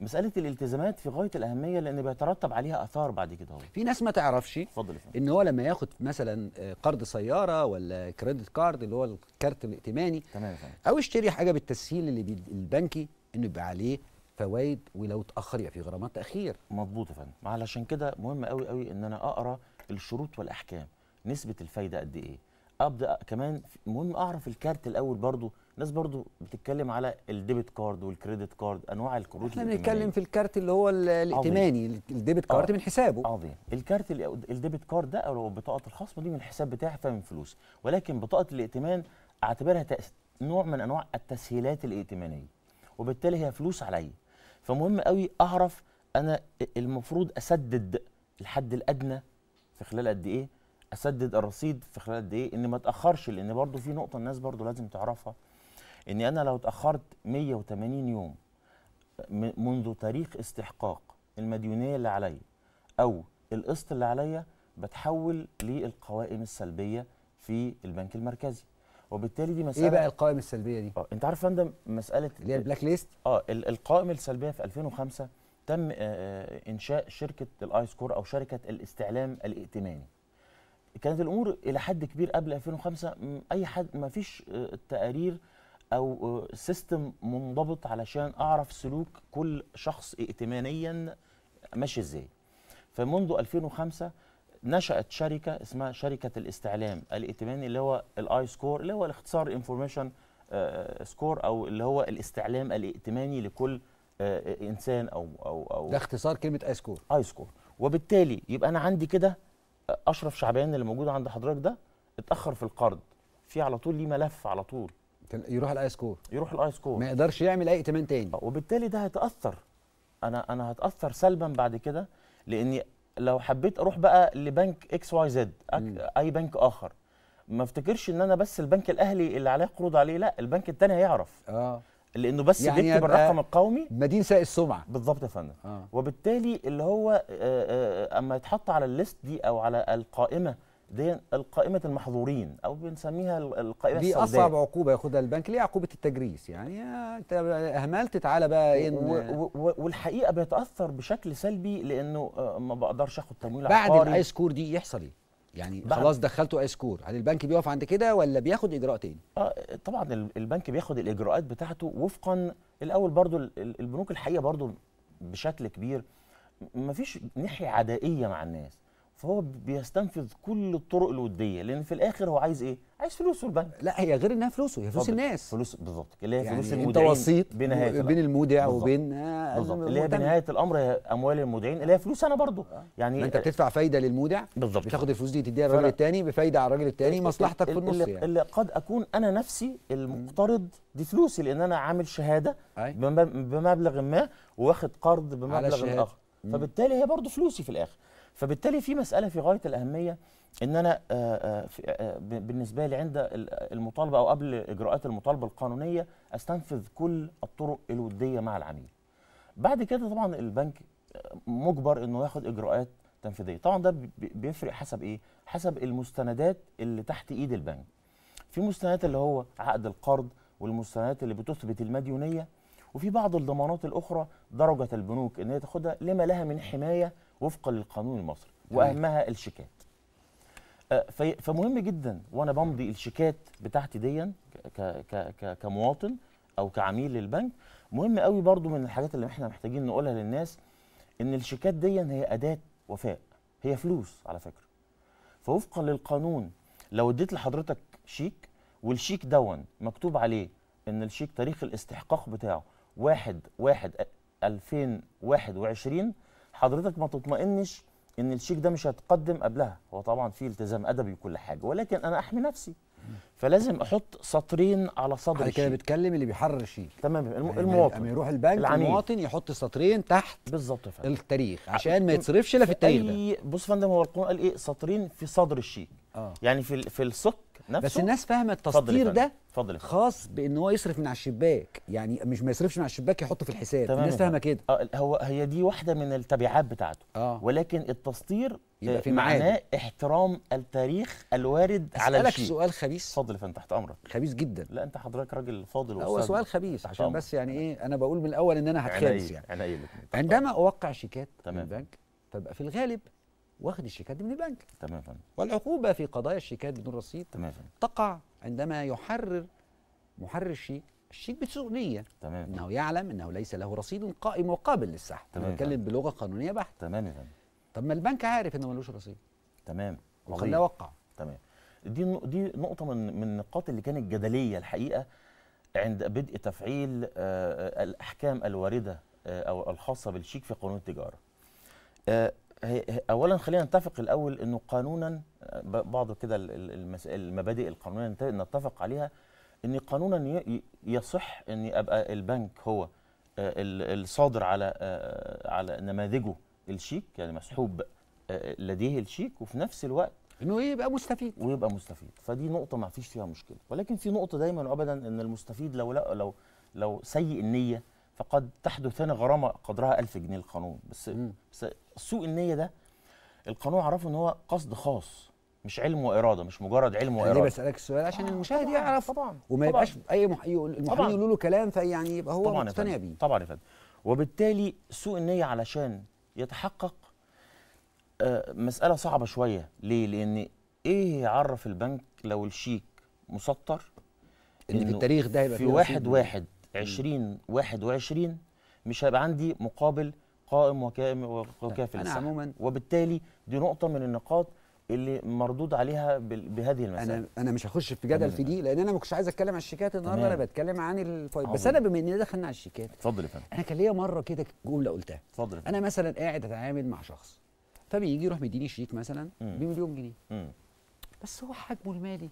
مساله الالتزامات في غايه الاهميه لان بيترتب عليها اثار بعد كده هو. في ناس ما تعرفش اتفضل ان هو لما ياخد مثلا آه، قرض سياره ولا كريدت كارد اللي هو الكارت الائتماني تمام او يشتري حاجه بالتسهيل اللي بي البنكي انه يبقى عليه فوائد ولو اتاخر يبقى في غرامات تاخير مظبوط يا فندم علشان كده مهم قوي قوي ان انا اقرا الشروط والاحكام نسبه الفايده قد ايه ابدا كمان مهم اعرف الكارت الاول برضو ناس برضو بتتكلم على الديبت كارد والكريدت كارد انواع الكروت احنا بنتكلم في الكارت اللي هو الائتماني الديبت كارد آه. من حسابه عظيم الكارت الديبت كارد ده او بطاقه الخصم دي من الحساب بتاعي فمن فلوس ولكن بطاقه الائتمان اعتبرها نوع من انواع التسهيلات الائتمانيه وبالتالي هي فلوس عليا فمهم قوي اعرف انا المفروض اسدد الحد الادنى في خلال قد ايه اسدد الرصيد في خلال قد ايه ان ما اتاخرش لان برضو في نقطه الناس برضو لازم تعرفها ان انا لو اتاخرت 180 يوم منذ تاريخ استحقاق المديونيه اللي عليا او القسط اللي عليا بتحول للقوائم السلبيه في البنك المركزي وبالتالي دي مساله ايه بقى القوائم السلبيه دي؟ اه انت عارف يا فندم مساله اللي هي البلاك ليست؟ اه القوائم السلبيه في 2005 تم آه،, آه انشاء شركه الاي سكور او شركه الاستعلام الائتماني كانت الامور الى حد كبير قبل 2005 اي حد ما فيش آه، تقارير او سيستم آه، منضبط علشان اعرف سلوك كل شخص ائتمانيا ماشي ازاي فمنذ 2005 نشأت شركة اسمها شركة الاستعلام الائتماني اللي هو الاي سكور اللي هو الاختصار انفورميشن آه، سكور او اللي هو الاستعلام الائتماني لكل انسان او او او ده اختصار كلمة اي سكور اي سكور وبالتالي يبقى انا عندي كده اشرف شعبان اللي موجود عند حضرتك ده اتاخر في القرض في على طول ليه ملف على طول يروح الاي سكور يروح الاي سكور ما يقدرش يعمل اي ائتمان تاني آه، وبالتالي ده هيتاثر انا انا هتاثر سلبا بعد كده لاني لو حبيت اروح بقى لبنك اكس واي زد اي بنك اخر ما افتكرش ان انا بس البنك الاهلي اللي عليه قروض عليه لا البنك التاني هيعرف اه لانه بس يعني بيكتب الرقم القومي مدين ساء السمعه بالظبط يا فندم آه. وبالتالي اللي هو آه، آه، اما يتحط على الليست دي او على القائمه دي القائمة المحظورين أو بنسميها القائمة دي السوداء دي أصعب عقوبة ياخدها البنك ليه عقوبة التجريس يعني أنت أهملت تعالى بقى إيه والحقيقة بيتأثر بشكل سلبي لأنه آه، ما بقدرش آخد تمويل بعد الآي سكور دي يحصل إيه؟ يعني خلاص دخلته سكور هل البنك بيقف عند كده ولا بياخد اجراء تاني اه طبعا البنك بياخد الاجراءات بتاعته وفقا الاول برضو البنوك الحقيقه برضو بشكل كبير فيش ناحيه عدائيه مع الناس فهو بيستنفذ كل الطرق الوديه لان في الاخر هو عايز ايه؟ عايز فلوسه البنك لا هي غير انها فلوسه هي فلوس الناس فلوس بالظبط اللي هي يعني فلوس المودعين انت وسيط بين المودع وبين بالظبط اللي هي بنهايه الامر هي اموال المودعين اللي هي فلوس انا برضو آه. يعني انت بتدفع فايده للمودع بالظبط بتاخد الفلوس دي تديها للراجل الثاني بفايده على الراجل الثاني مصلحتك في النص يعني اللي قد اكون انا نفسي المقترض دي فلوسي لان انا عامل شهاده بمبلغ ما واخد قرض بمبلغ اخر فبالتالي هي برضو فلوسي في الاخر فبالتالي في مساله في غايه الاهميه ان انا آه، آه، آه، بالنسبه لي عند المطالبه او قبل اجراءات المطالبه القانونيه استنفذ كل الطرق الوديه مع العميل بعد كده طبعا البنك مجبر انه ياخد اجراءات تنفيذيه طبعا ده بيفرق حسب ايه حسب المستندات اللي تحت ايد البنك في مستندات اللي هو عقد القرض والمستندات اللي بتثبت المديونيه وفي بعض الضمانات الاخرى درجه البنوك ان هي تاخدها لما لها من حمايه وفقا للقانون المصري واهمها الشيكات أه، فمهم جدا وانا بمضي الشيكات بتاعتي ديا كمواطن او كعميل للبنك مهم قوي برضو من الحاجات اللي احنا محتاجين نقولها للناس ان الشيكات ديا هي اداه وفاء هي فلوس على فكره فوفقا للقانون لو اديت لحضرتك شيك والشيك دون مكتوب عليه ان الشيك تاريخ الاستحقاق بتاعه 1 1 2021 حضرتك ما تطمئنش ان الشيك ده مش هتقدم قبلها هو طبعا في التزام ادبي وكل حاجه ولكن انا احمي نفسي فلازم احط سطرين على صدر الشيك كده بتكلم اللي بيحرر الشيك تمام يعني المواطن لما يروح البنك العميل. المواطن يحط سطرين تحت بالظبط التاريخ عشان ما يتصرفش لا في التاريخ ده بص يا فندم هو القانون قال ايه سطرين في صدر الشيك آه. يعني في في السك نفسه بس الناس فاهمه التسطير ده فضل خاص بان هو يصرف من على الشباك يعني مش ما يصرفش من على الشباك يحطه في الحساب الناس فاهمه كده آه هو هي دي واحده من التبعات بتاعته آه. ولكن التسطير يبقى في معناه احترام التاريخ الوارد على الشيء اسالك سؤال خبيث فضل فانت تحت امرك خبيث جدا لا انت حضرتك راجل فاضل هو سؤال خبيث عشان بس يعني ايه انا بقول من الاول ان انا هتخانس يعني عندما اوقع شيكات تمام. من البنك فبقى في الغالب واخد الشيكات من البنك تمام والعقوبه في قضايا الشيكات بدون رصيد تمام تقع عندما يحرر محرر الشيك الشيك بسوء نيه تمام انه يعلم انه ليس له رصيد قائم وقابل للسحب تمام بنتكلم بلغه قانونيه بحته تمام فهم. طب ما البنك عارف انه ملوش رصيد تمام وخليه يوقع تمام دي دي نقطه من من النقاط اللي كانت جدليه الحقيقه عند بدء تفعيل آه، آه، الاحكام الوارده آه، او الخاصه بالشيك في قانون التجاره اولا خلينا نتفق الاول انه قانونا بعض كده المبادئ القانونيه نتفق عليها ان قانونا يصح ان ابقى البنك هو الصادر على على نماذجه الشيك يعني مسحوب آه، لديه الشيك وفي نفس الوقت انه يبقى مستفيد ويبقى مستفيد فدي نقطه ما فيش فيها مشكله ولكن في نقطه دايما وابدا ان المستفيد لو لا لو لو سيء النيه فقد تحدث هنا غرامه قدرها 1000 جنيه القانون بس, م. بس سوء النيه ده القانون عرفه ان هو قصد خاص مش علم واراده مش مجرد علم واراده ليه بسالك السؤال عشان آه، المشاهد يعرف طبعا وما طبعًا يبقاش اي المحامي يقولوا له كلام فيعني يبقى هو مقتنع بيه طبعا يا فندم وبالتالي سوء النيه علشان يتحقق آه، مسألة صعبة شوية ليه؟ لأن إيه يعرف البنك لو الشيك مسطر إن في التاريخ ده في واحد واحد عشرين واحد وعشرين مش هيبقى عندي مقابل قائم وكافل طيب، أنا عموما وبالتالي دي نقطة من النقاط اللي مردود عليها بهذه المسائل انا انا مش هخش في جدل في دي لان انا ما كنتش عايز اتكلم عن الشيكات النهارده انا بتكلم عن الفوائد بس انا بما اننا دخلنا على الشيكات اتفضل يا فندم انا كان ليا مره كده جمله قلتها اتفضل انا مثلا قاعد اتعامل مع شخص فبيجي يروح مديني شيك مثلا بمليون جنيه مم. بس هو حجمه المالي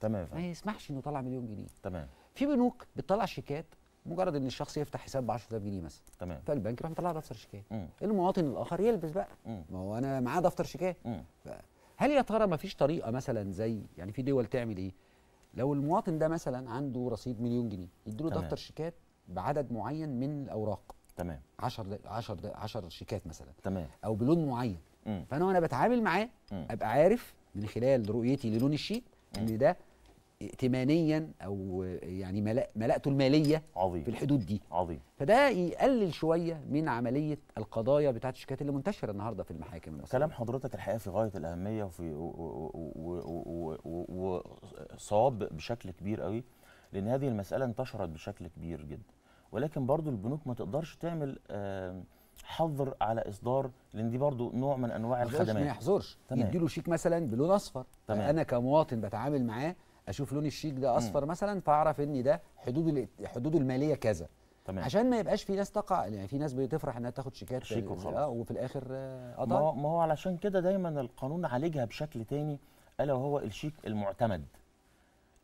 تمام ما يسمحش انه طلع مليون جنيه تمام في بنوك بتطلع شيكات مجرد ان الشخص يفتح حساب ب 10000 جنيه مثلا تمام فالبنك يروح مطلع دفتر شيكات المواطن الاخر يلبس بقى مم. ما هو انا معاه دفتر شيكات هل يا ترى ما فيش طريقه مثلا زي يعني في دول تعمل ايه لو المواطن ده مثلا عنده رصيد مليون جنيه يديله دفتر شيكات بعدد معين من الاوراق تمام 10 10 10 شيكات مثلا تمام او بلون معين مم. فانا وانا بتعامل معاه ابقى عارف من خلال رؤيتي للون الشيك ان ده ائتمانيا او يعني ملاءته الماليه عظيم في الحدود دي عظيم فده يقلل شويه من عمليه القضايا بتاعه الشيكات اللي منتشره النهارده في المحاكم المصريه كلام حضرتك الحقيقه في غايه الاهميه وفي وصواب بشكل كبير قوي لان هذه المساله انتشرت بشكل كبير جدا ولكن برضو البنوك ما تقدرش تعمل حظر على اصدار لان دي برضو نوع من انواع الخدمات ما يحظرش يديله شيك مثلا بلون اصفر تمام. انا كمواطن بتعامل معاه اشوف لون الشيك ده اصفر م. مثلا فاعرف ان ده حدود حدوده الماليه كذا تمام عشان ما يبقاش في ناس تقع يعني في ناس بتفرح انها تاخد شيكات شيك وخلاص اه وفي الاخر قضاء آه، ما هو ما هو علشان كده دايما القانون عالجها بشكل تاني الا وهو الشيك المعتمد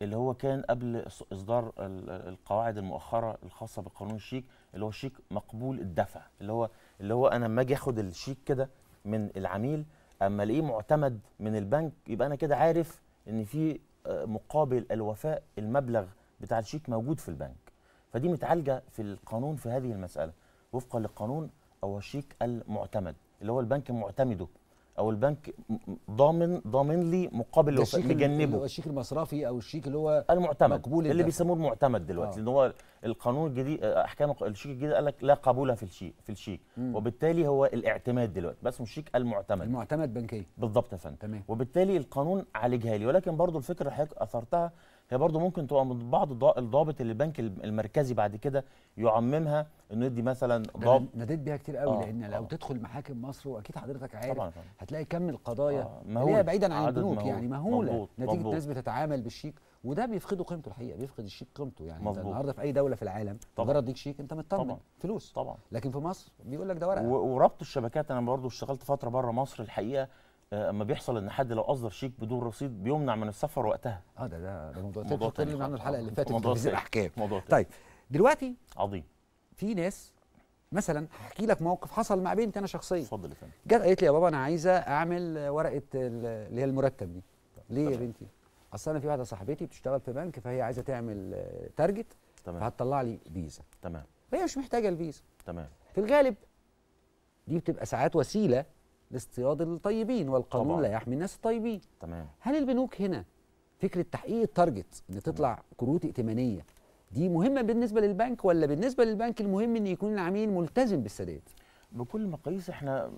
اللي هو كان قبل اصدار القواعد المؤخره الخاصه بقانون الشيك اللي هو الشيك مقبول الدفع اللي هو اللي هو انا لما اجي اخد الشيك كده من العميل اما الاقيه معتمد من البنك يبقى انا كده عارف ان في مقابل الوفاء المبلغ بتاع الشيك موجود في البنك فدي متعالجه في القانون في هذه المساله وفقا للقانون او الشيك المعتمد اللي هو البنك معتمده او البنك ضامن ضامن لي مقابل الوفاء مجنبه الشيك المصرفي او الشيك اللي هو المعتمد مقبول اللي بيسموه المعتمد دلوقتي آه. لان هو القانون الجديد آه، احكام الشيك الجديد قال لك لا قبول في الشيك في الشيك مم. وبالتالي هو الاعتماد دلوقتي بس مش شيك المعتمد المعتمد بنكيا بالظبط يا فندم وبالتالي القانون عالجها لي ولكن برضو الفكره حضرتك اثرتها هي برضو ممكن تبقى من بعض الضابط اللي البنك المركزي بعد كده يعممها انه يدي مثلا ضابط ناديت بيها كتير قوي آه لان آه لو تدخل محاكم مصر واكيد حضرتك عارف طبعًا طبعًا. هتلاقي كم القضايا آه اللي هي بعيدا عن البنوك يعني مهوله مضبوط نتيجه مضبوط ناس بتتعامل بالشيك وده بيفقده قيمته الحقيقه بيفقد الشيك قيمته يعني مظبوط. انت النهارده في اي دوله في العالم مجرد ديك شيك انت مطمن طبعًا. فلوس طبعا لكن في مصر بيقول لك ده ورقه وربط الشبكات انا برضو اشتغلت فتره بره مصر الحقيقه آه، اما بيحصل ان حد لو اصدر شيك بدون رصيد بيمنع من السفر وقتها اه ده ده, ده موضوع تاني اتكلمنا عنه الحلقه اللي فاتت في الاحكام موضوع طيب دلوقتي عظيم في ناس مثلا هحكي لك موقف حصل مع بنتي انا شخصيا اتفضل يا فندم جت قالت لي يا بابا انا عايزه اعمل ورقه اللي هي المرتب دي ليه يا بنتي اصل انا في واحده صاحبتي بتشتغل في بنك فهي عايزه تعمل آه، تارجت تمام فهتطلع لي فيزا تمام فهي مش محتاجه الفيزا تمام في الغالب دي بتبقى ساعات وسيله لاصطياد الطيبين والقانون طبعا. لا يحمي الناس الطيبين تمام هل البنوك هنا فكره تحقيق التارجت ان تطلع كروت ائتمانيه دي مهمه بالنسبه للبنك ولا بالنسبه للبنك المهم ان يكون العميل ملتزم بالسداد بكل مقاييس احنا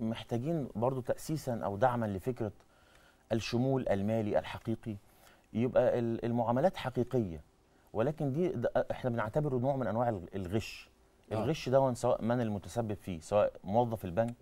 محتاجين برضو تاسيسا او دعما لفكره الشمول المالي الحقيقي يبقى المعاملات حقيقيه ولكن دي احنا بنعتبره نوع من انواع الغش آه. الغش ده سواء من المتسبب فيه سواء موظف البنك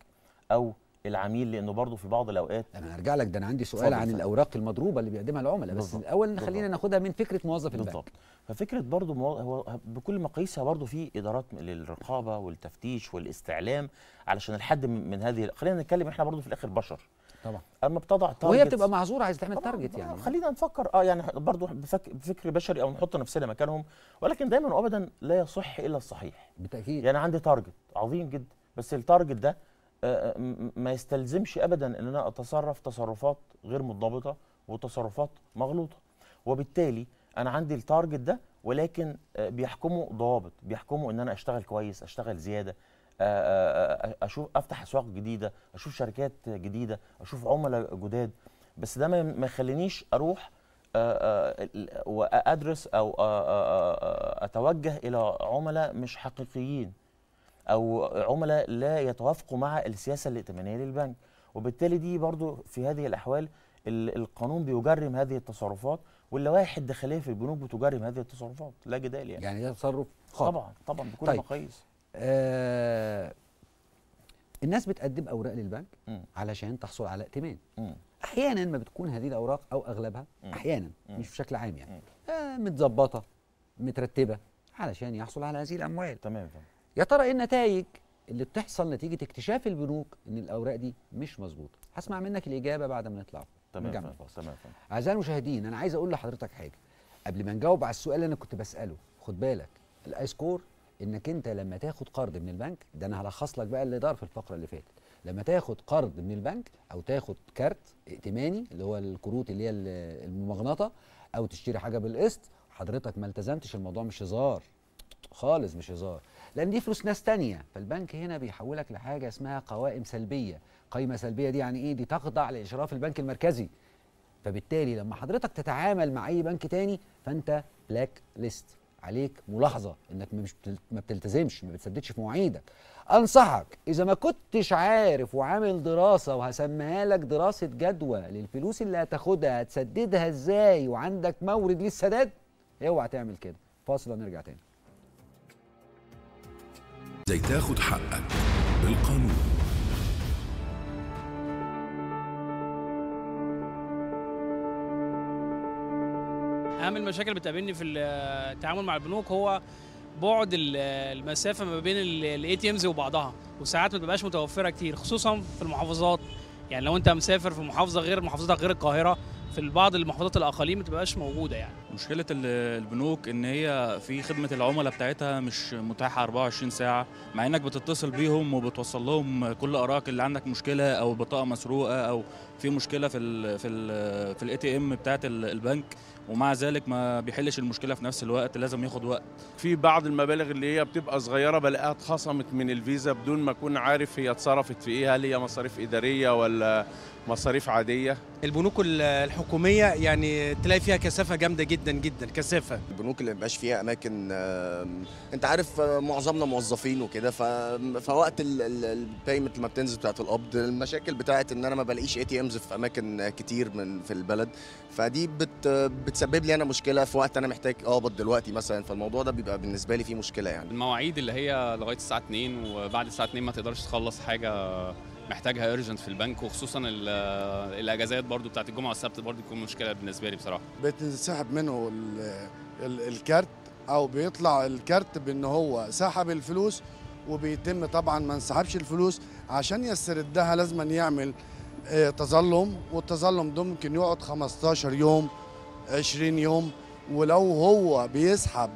او العميل لانه برضه في بعض الاوقات انا هرجع لك ده انا عندي سؤال عن فعلا. الاوراق المضروبه اللي بيقدمها العملاء بس الاول خلينا ناخدها من فكره موظف البنك بالظبط ففكره برضه مو... هو بكل مقاييسها برضه في ادارات للرقابه والتفتيش والاستعلام علشان الحد من هذه خلينا نتكلم احنا برضه في الاخر بشر طبعا اما بتضع تارجت وهي بتبقى معذوره عايز تعمل تارجت يعني خلينا نفكر اه يعني برضه بفك بفكر بشري او نحط نفسنا مكانهم ولكن دايما وابدا لا يصح الا الصحيح بالتاكيد يعني عندي تارجت عظيم جدا بس التارجت ده آه، آه، ما يستلزمش ابدا ان انا اتصرف تصرفات غير منضبطه وتصرفات مغلوطه وبالتالي انا عندي التارجت ده ولكن آه، بيحكمه ضوابط بيحكمه ان انا اشتغل كويس اشتغل زياده اشوف افتح اسواق جديده اشوف شركات جديده اشوف عملاء جداد بس ده ما يخلينيش اروح وادرس او اتوجه الى عملاء مش حقيقيين او عملاء لا يتوافقوا مع السياسه الائتمانيه للبنك وبالتالي دي برضو في هذه الاحوال القانون بيجرم هذه التصرفات واللوائح الداخليه في البنوك بتجرم هذه التصرفات لا جدال يعني يعني ده تصرف خاطئ طبعا طبعا بكل طيب. مقاييس آه الناس بتقدم اوراق للبنك م. علشان تحصل على ائتمان احيانا ما بتكون هذه الاوراق او اغلبها م. احيانا م. مش بشكل عام يعني آه متظبطه مترتبه علشان يحصل على هذه الاموال تمام تمام يا ترى ايه النتائج اللي بتحصل نتيجه اكتشاف البنوك ان الاوراق دي مش مظبوطه هسمع منك الاجابه بعد ما نطلع تمام تمام اعزائي المشاهدين انا عايز اقول لحضرتك حاجه قبل ما نجاوب على السؤال اللي انا كنت بساله خد بالك الاي سكور انك انت لما تاخد قرض من البنك ده انا هلخص لك بقى اللي دار في الفقره اللي فاتت لما تاخد قرض من البنك او تاخد كارت ائتماني اللي هو الكروت اللي هي الممغنطه او تشتري حاجه بالقسط حضرتك ما التزمتش الموضوع مش هزار خالص مش هزار لان دي فلوس ناس تانية فالبنك هنا بيحولك لحاجه اسمها قوائم سلبيه قائمة سلبيه دي يعني ايه دي تخضع لاشراف البنك المركزي فبالتالي لما حضرتك تتعامل مع اي بنك تاني فانت بلاك ليست عليك ملاحظه انك مش ما بتلتزمش ما بتسددش في مواعيدك انصحك اذا ما كنتش عارف وعامل دراسه وهسميها لك دراسه جدوى للفلوس اللي هتاخدها هتسددها ازاي وعندك مورد للسداد اوعى تعمل كده فاصل ونرجع تاني زي تاخد حقك بالقانون اهم المشاكل اللي بتقابلني في التعامل مع البنوك هو بعد المسافه ما بين الاي تي امز وبعضها وساعات ما بتبقاش متوفره كتير خصوصا في المحافظات يعني لو انت مسافر في محافظه غير محافظتك غير القاهره في بعض المحافظات الاقاليم ما بتبقاش موجوده يعني مشكله البنوك ان هي في خدمه العملاء بتاعتها مش متاحه 24 ساعه مع انك بتتصل بيهم وبتوصل لهم كل ارائك اللي عندك مشكله او بطاقه مسروقه او في مشكله في الـ في الـ في الاي تي ام بتاعت البنك ومع ذلك ما بيحلش المشكله في نفس الوقت لازم ياخد وقت في بعض المبالغ اللي هي بتبقى صغيره بلاقيها اتخصمت من الفيزا بدون ما اكون عارف هي اتصرفت في ايه هل هي مصاريف اداريه ولا مصاريف عاديه البنوك الحكوميه يعني تلاقي فيها كثافه جامده جدا جدا كثافه البنوك اللي مبقاش فيها اماكن انت عارف آه، معظمنا موظفين وكده ف... فوقت البيمنت لما بتنزل بتاعت القبض المشاكل بتاعت ان انا ما بلاقيش اي تي امز في اماكن كتير من في البلد فدي بت... بتسبب لي انا مشكله في وقت انا محتاج اقبض دلوقتي مثلا فالموضوع ده بيبقى بالنسبه لي فيه مشكله يعني المواعيد اللي هي لغايه الساعه 2 وبعد الساعه 2 ما تقدرش تخلص حاجه محتاجها ايرجنت في البنك وخصوصا آه، الاجازات برضو بتاعت الجمعه والسبت برضو تكون مشكله بالنسبه لي بصراحه بتنسحب منه الـ الـ الكارت او بيطلع الكارت بان هو سحب الفلوس وبيتم طبعا ما انسحبش الفلوس عشان يستردها لازم يعمل آه، تظلم والتظلم ده ممكن يقعد 15 يوم 20 يوم ولو هو بيسحب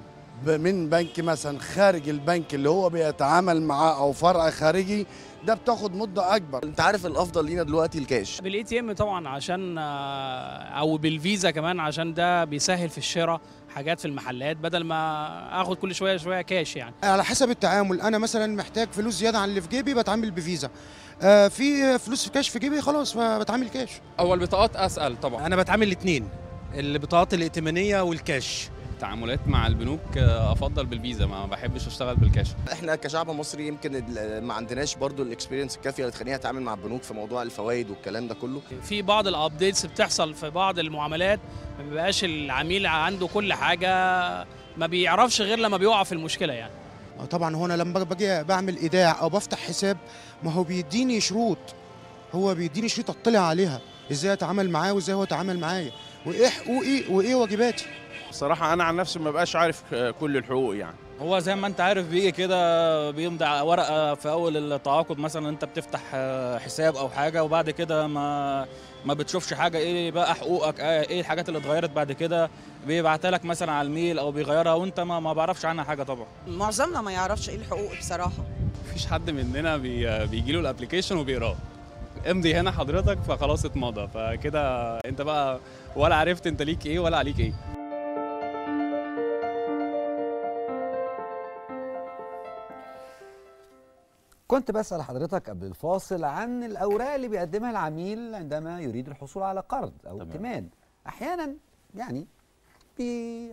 من بنك مثلا خارج البنك اللي هو بيتعامل معاه او فرع خارجي ده بتاخد مده اكبر انت عارف الافضل لينا دلوقتي الكاش بالاي تي ام طبعا عشان آه، او بالفيزا كمان عشان ده بيسهل في الشراء حاجات في المحلات بدل ما اخد كل شويه شويه كاش يعني على حسب التعامل انا مثلا محتاج فلوس زياده عن اللي في جيبي بتعامل بفيزا آه في فلوس في كاش في جيبي خلاص بتعامل كاش اول بطاقات اسال طبعا انا بتعامل الاثنين البطاقات الائتمانيه والكاش التعاملات مع البنوك آه، افضل بالفيزا ما بحبش اشتغل بالكاش احنا كشعب مصري يمكن ما عندناش برضو الاكسبيرينس الكافيه اللي تخليني اتعامل مع البنوك في موضوع الفوائد والكلام ده كله في بعض الابديتس بتحصل في بعض المعاملات ما بيبقاش العميل عنده كل حاجه ما بيعرفش غير لما بيقع في المشكله يعني آه، طبعا هنا لما باجي بعمل ايداع او بفتح حساب ما هو بيديني شروط هو بيديني شروط اطلع عليها ازاي اتعامل معاه وازاي هو اتعامل معايا وايه حقوقي وايه واجباتي بصراحه انا عن نفسي ما بقاش عارف كل الحقوق يعني هو زي ما انت عارف بيجي كده بيمضي ورقه في اول التعاقد مثلا انت بتفتح آه، حساب او حاجه وبعد كده ما ما بتشوفش حاجه ايه بقى حقوقك آه، ايه الحاجات اللي اتغيرت بعد كده بيبعتها لك مثلا على الميل او بيغيرها وانت ما, ما بعرفش عنها حاجه طبعا معظمنا ما يعرفش ايه الحقوق بصراحه مفيش حد مننا بي... بيجي له الابلكيشن وبيقراه امضي هنا حضرتك فخلاص اتمضى فكده انت بقى ولا عرفت انت ليك ايه ولا عليك ايه كنت بسأل حضرتك قبل الفاصل عن الأوراق اللي بيقدمها العميل عندما يريد الحصول على قرض أو ائتمان أحيانا يعني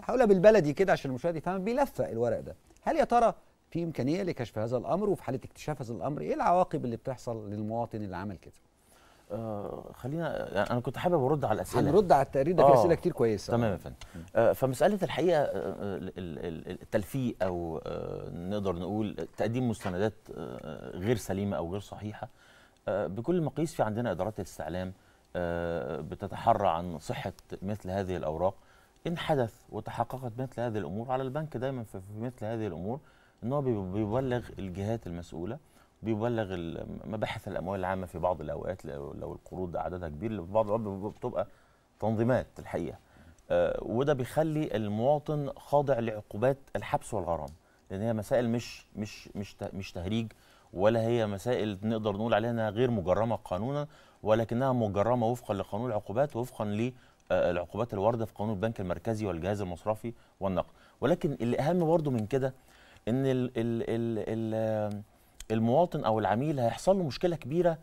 هقولها بالبلدي كده عشان المشاهد يفهم بيلفق الورق ده هل يا ترى في إمكانية لكشف هذا الأمر وفي حالة اكتشاف هذا الأمر إيه العواقب اللي بتحصل للمواطن اللي عمل كده آه، خلينا يعني انا كنت حابب ارد على الاسئله هنرد على التقرير ده في آه، اسئله كتير كويسه تمام يا فندم آه، فمساله الحقيقه التلفيق او نقدر نقول تقديم مستندات غير سليمه او غير صحيحه بكل مقياس في عندنا ادارات الاستعلام بتتحرى عن صحه مثل هذه الاوراق ان حدث وتحققت مثل هذه الامور على البنك دايما في مثل هذه الامور ان هو بيبلغ الجهات المسؤوله بيبلغ مباحث الاموال العامه في بعض الاوقات لو القروض عددها كبير في بعض الاوقات بتبقى تنظيمات الحقيقه آه وده بيخلي المواطن خاضع لعقوبات الحبس والغرام لان هي مسائل مش مش مش مش تهريج ولا هي مسائل نقدر نقول عليها انها غير مجرمه قانونا ولكنها مجرمه وفقا لقانون العقوبات وفقا للعقوبات آه، الوارده في قانون البنك المركزي والجهاز المصرفي والنقد ولكن الاهم برضه من كده ان ال ال ال المواطن او العميل هيحصل له مشكله كبيره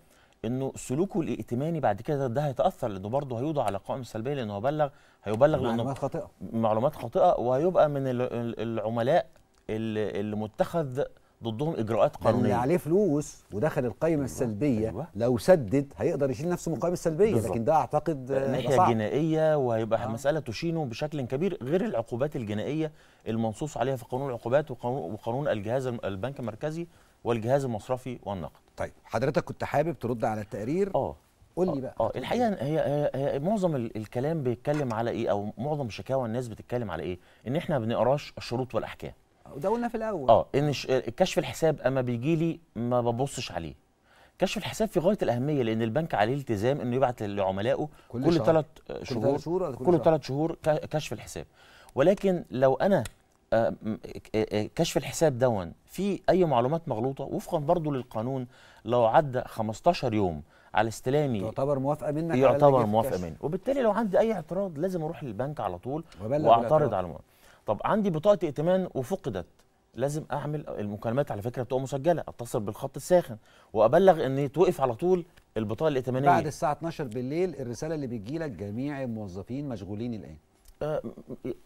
انه سلوكه الائتماني بعد كده ده هيتاثر لانه برضه هيوضع على قائمه سلبيه لانه هيبلغ هيبلغ معلومات خاطئه معلومات خاطئه وهيبقى من العملاء اللي متخذ ضدهم اجراءات قانونيه اللي عليه فلوس ودخل القائمه أيوة، السلبيه أيوة. لو سدد هيقدر يشيل نفسه من القائمه السلبيه بالزبط. لكن ده اعتقد ناحيه جنائيه وهيبقى آه. مساله تشينه بشكل كبير غير العقوبات الجنائيه المنصوص عليها في قانون العقوبات وقانون الجهاز البنك المركزي والجهاز المصرفي والنقد طيب حضرتك كنت حابب ترد على التقرير اه قول لي آه. بقى اه الحقيقه هي, هي, هي معظم الكلام بيتكلم على ايه او معظم شكاوى الناس بتتكلم على ايه ان احنا ما بنقراش الشروط والاحكام ده قلنا في الاول اه ان كشف الحساب اما بيجي لي ما ببصش عليه كشف الحساب في غايه الاهميه لان البنك عليه التزام انه يبعت لعملائه كل ثلاث شهور كل ثلاث شهور, كل شهور كشف الحساب ولكن لو انا آه، آه، كشف الحساب دون في اي معلومات مغلوطه وفقا برضه للقانون لو عدى 15 يوم على استلامي يعتبر موافقه منك يعتبر موافقه مني وبالتالي لو عندي اي اعتراض لازم اروح للبنك على طول واعترض على الموضوع طب عندي بطاقه ائتمان وفقدت لازم اعمل المكالمات على فكره بتبقى مسجله اتصل بالخط الساخن وابلغ ان توقف على طول البطاقه الائتمانيه بعد الساعه 12 بالليل الرساله اللي بتجي لك جميع الموظفين مشغولين الان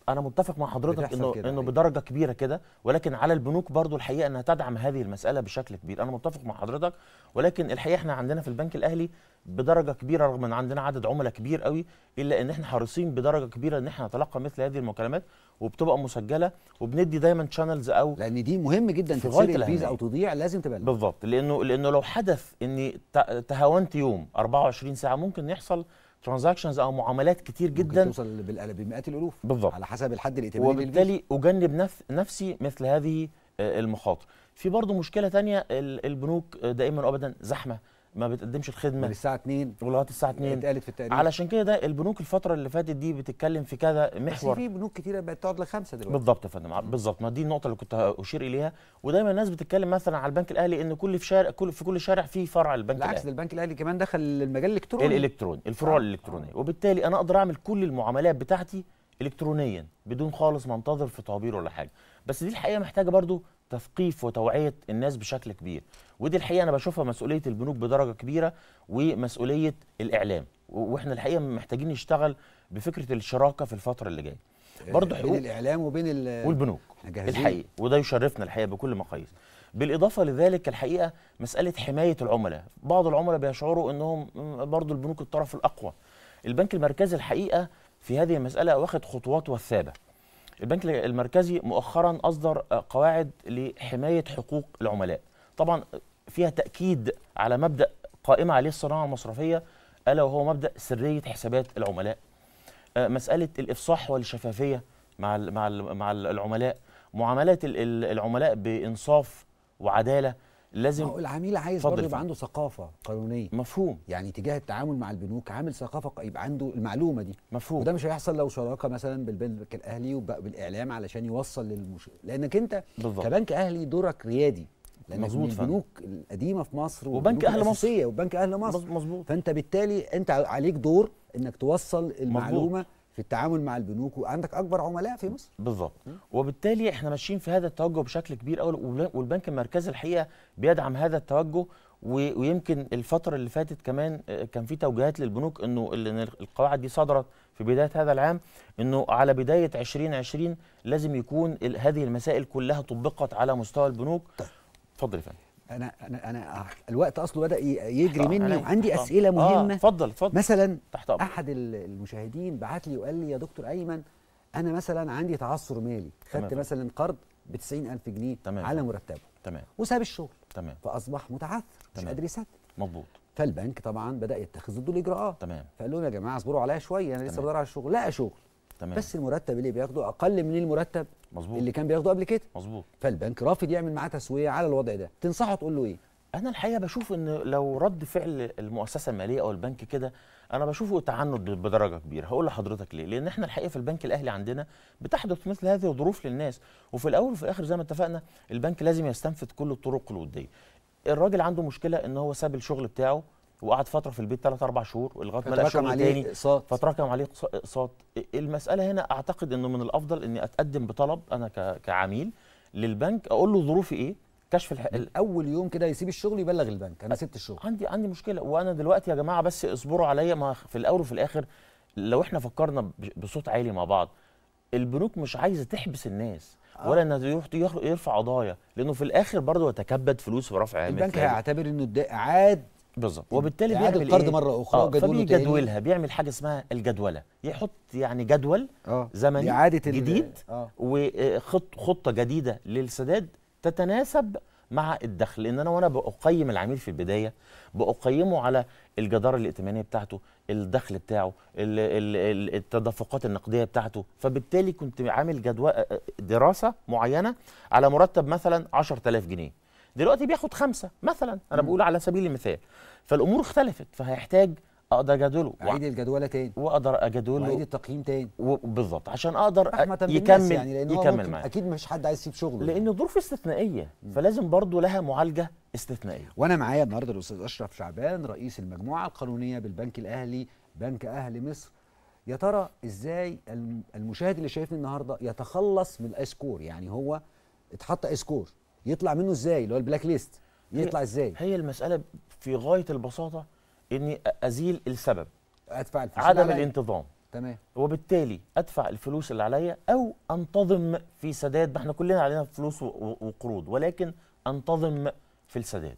انا متفق مع حضرتك انه انه أيوة. بدرجه كبيره كده ولكن على البنوك برضو الحقيقه انها تدعم هذه المساله بشكل كبير انا متفق مع حضرتك ولكن الحقيقه احنا عندنا في البنك الاهلي بدرجه كبيره رغم ان عندنا عدد عملاء كبير قوي الا ان احنا حريصين بدرجه كبيره ان احنا نتلقى مثل هذه المكالمات وبتبقى مسجله وبندي دايما شانلز او لان دي مهم جدا في غايه الفيزا او تضيع لازم تبلغ بالظبط لانه لانه لو حدث اني تهاونت يوم 24 ساعه ممكن يحصل ترانزاكشنز او معاملات كتير جدا ممكن توصل بمئات الالوف بالضبط على حسب الحد الائتماني وبالتالي اجنب نفسي مثل هذه آه، المخاطر في برضه مشكله تانية البنوك آه، دائما ابدا زحمه ما بتقدمش الخدمه من الساعه 2 ولغايه الساعه 2 اتقالت في التقرير علشان كده البنوك الفتره اللي فاتت دي بتتكلم في كذا محور بس في بنوك كتيره بقت تقعد لخمسه دلوقتي بالظبط يا فندم بالظبط ما دي النقطه اللي كنت اشير اليها ودايما الناس بتتكلم مثلا على البنك الاهلي ان كل في شارع كل في كل شارع في فرع البنك الاهلي بالعكس البنك الاهلي كمان دخل المجال الالكتروني الالكتروني الفروع آه. الالكترونيه وبالتالي انا اقدر اعمل كل المعاملات بتاعتي الكترونيا بدون خالص ما انتظر في طوابير ولا حاجه بس دي الحقيقه محتاجه برضو تثقيف وتوعيه الناس بشكل كبير ودي الحقيقه انا بشوفها مسؤوليه البنوك بدرجه كبيره ومسؤوليه الاعلام واحنا الحقيقه محتاجين نشتغل بفكره الشراكه في الفتره اللي جايه برضه حقوق بين الاعلام وبين والبنوك الحقيقه وده يشرفنا الحقيقه بكل مقاييس بالاضافه لذلك الحقيقه مساله حمايه العملاء بعض العملاء بيشعروا انهم برضه البنوك الطرف الاقوى البنك المركزي الحقيقه في هذه المساله واخد خطوات وثابه البنك المركزي مؤخرا اصدر قواعد لحمايه حقوق العملاء طبعا فيها تاكيد على مبدا قائمه عليه الصناعه المصرفيه الا وهو مبدا سريه حسابات العملاء آه، مساله الافصاح والشفافيه مع مع مع العملاء معاملات العملاء بانصاف وعداله لازم العميل عايز برضه يبقى عنده ثقافه قانونيه مفهوم يعني تجاه التعامل مع البنوك عامل ثقافه يبقى عنده المعلومه دي مفهوم وده مش هيحصل لو شراكه مثلا بالبنك الاهلي وبالاعلام علشان يوصل للمش لانك انت بالضبط. كبنك اهلي دورك ريادي لان مظبوط البنوك القديمه في مصر وبنك اهل مصر وبنك اهل مصر مظبوط فانت بالتالي انت عليك دور انك توصل المعلومه مزبوط. في التعامل مع البنوك وعندك اكبر عملاء في مصر بالظبط وبالتالي احنا ماشيين في هذا التوجه بشكل كبير قوي والبنك المركزي الحقيقه بيدعم هذا التوجه ويمكن الفتره اللي فاتت كمان آه، كان في توجيهات للبنوك انه القواعد دي صدرت في بدايه هذا العام انه على بدايه 2020 لازم يكون هذه المسائل كلها طبقت على مستوى البنوك طيب. اتفضل يا فندم انا انا انا الوقت اصله بدا يجري مني وعندي اسئله مهمه آه، اتفضل آه اتفضل مثلا تحت احد المشاهدين بعت لي وقال لي يا دكتور ايمن انا مثلا عندي تعثر مالي خدت مثلا قرض ب 90000 جنيه تمام. على مرتبه تمام وساب الشغل تمام فاصبح متعثر تمام. مش قادر يسدد مظبوط فالبنك طبعا بدا يتخذ ضده الاجراءات تمام فقال لهم يا جماعه اصبروا عليا شويه انا لسه بدور على الشغل لقى شغل تمام. بس المرتب اللي بياخده اقل من المرتب مظبوط اللي كان بياخده قبل كده مظبوط فالبنك رافض يعمل معاه تسويه على الوضع ده تنصحه تقول له ايه انا الحقيقه بشوف ان لو رد فعل المؤسسه الماليه او البنك كده انا بشوفه تعنت بدرجه كبيره هقول لحضرتك ليه لان احنا الحقيقه في البنك الاهلي عندنا بتحدث مثل هذه الظروف للناس وفي الاول وفي الاخر زي ما اتفقنا البنك لازم يستنفذ كل الطرق الوديه الراجل عنده مشكله ان هو ساب الشغل بتاعه وقعد فتره في البيت ثلاث اربع شهور لغايه ما لقى شغل تاني فتراكم عليه اقساط المساله هنا اعتقد انه من الافضل اني اتقدم بطلب انا كعميل للبنك اقول له ظروفي ايه كشف الح... اول يوم كده يسيب الشغل يبلغ البنك انا سبت الشغل عندي عندي مشكله وانا دلوقتي يا جماعه بس اصبروا عليا ما في الاول وفي الاخر لو احنا فكرنا بصوت عالي مع بعض البنوك مش عايزه تحبس الناس آه. ولا انه يروح يرفع قضايا لانه في الاخر برضه هيتكبد فلوس ورفع رفع البنك هيعتبر انه عاد بالظبط وبالتالي يعني بيعمل القرض إيه؟ مره اخرى آه فبيجدولها بيعمل حاجه اسمها الجدوله يحط يعني جدول آه زمني إعادة جديد آه وخطه جديده للسداد تتناسب مع الدخل لان انا وانا بقيم العميل في البدايه بقيمه على الجداره الائتمانيه بتاعته الدخل بتاعه التدفقات النقديه بتاعته فبالتالي كنت عامل جدوى آه، آه، دراسه معينه على مرتب مثلا 10000 جنيه دلوقتي بياخد خمسة مثلا أنا بقول على سبيل المثال فالأمور اختلفت فهيحتاج اقدر اجادله اعيد الجدوله تاني واقدر اجادله واعيد التقييم تاني بالظبط عشان اقدر يكمل يعني لأنه يكمل معاه اكيد مش حد عايز يسيب شغله لان ظروف استثنائيه م. فلازم برضه لها معالجه استثنائيه وانا معايا النهارده الاستاذ اشرف شعبان رئيس المجموعه القانونيه بالبنك الاهلي بنك اهل مصر يا ترى ازاي المشاهد اللي شايفني النهارده يتخلص من الاسكور يعني هو اتحط اسكور يطلع منه ازاي اللي هو البلاك ليست يطلع ازاي هي المساله في غايه البساطه اني ازيل السبب ادفع الفلوس عدم الانتظام تمام وبالتالي ادفع الفلوس اللي عليا او انتظم في سداد ما احنا كلنا علينا فلوس وقروض ولكن انتظم في السداد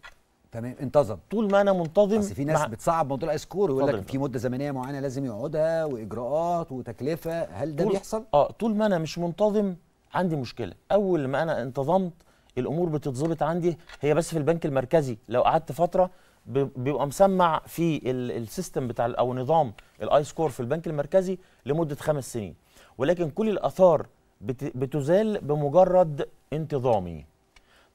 تمام انتظم طول ما انا منتظم بس في ناس بتصعب موضوع الاي سكور ويقول لك في مده زمنيه معينه لازم يقعدها واجراءات وتكلفه هل ده بيحصل اه طول ما انا مش منتظم عندي مشكله اول ما انا انتظمت الامور بتتظبط عندي هي بس في البنك المركزي لو قعدت فتره بيبقى مسمع في السيستم بتاع او نظام الاي سكور في البنك المركزي لمده خمس سنين ولكن كل الاثار بتزال بمجرد انتظامي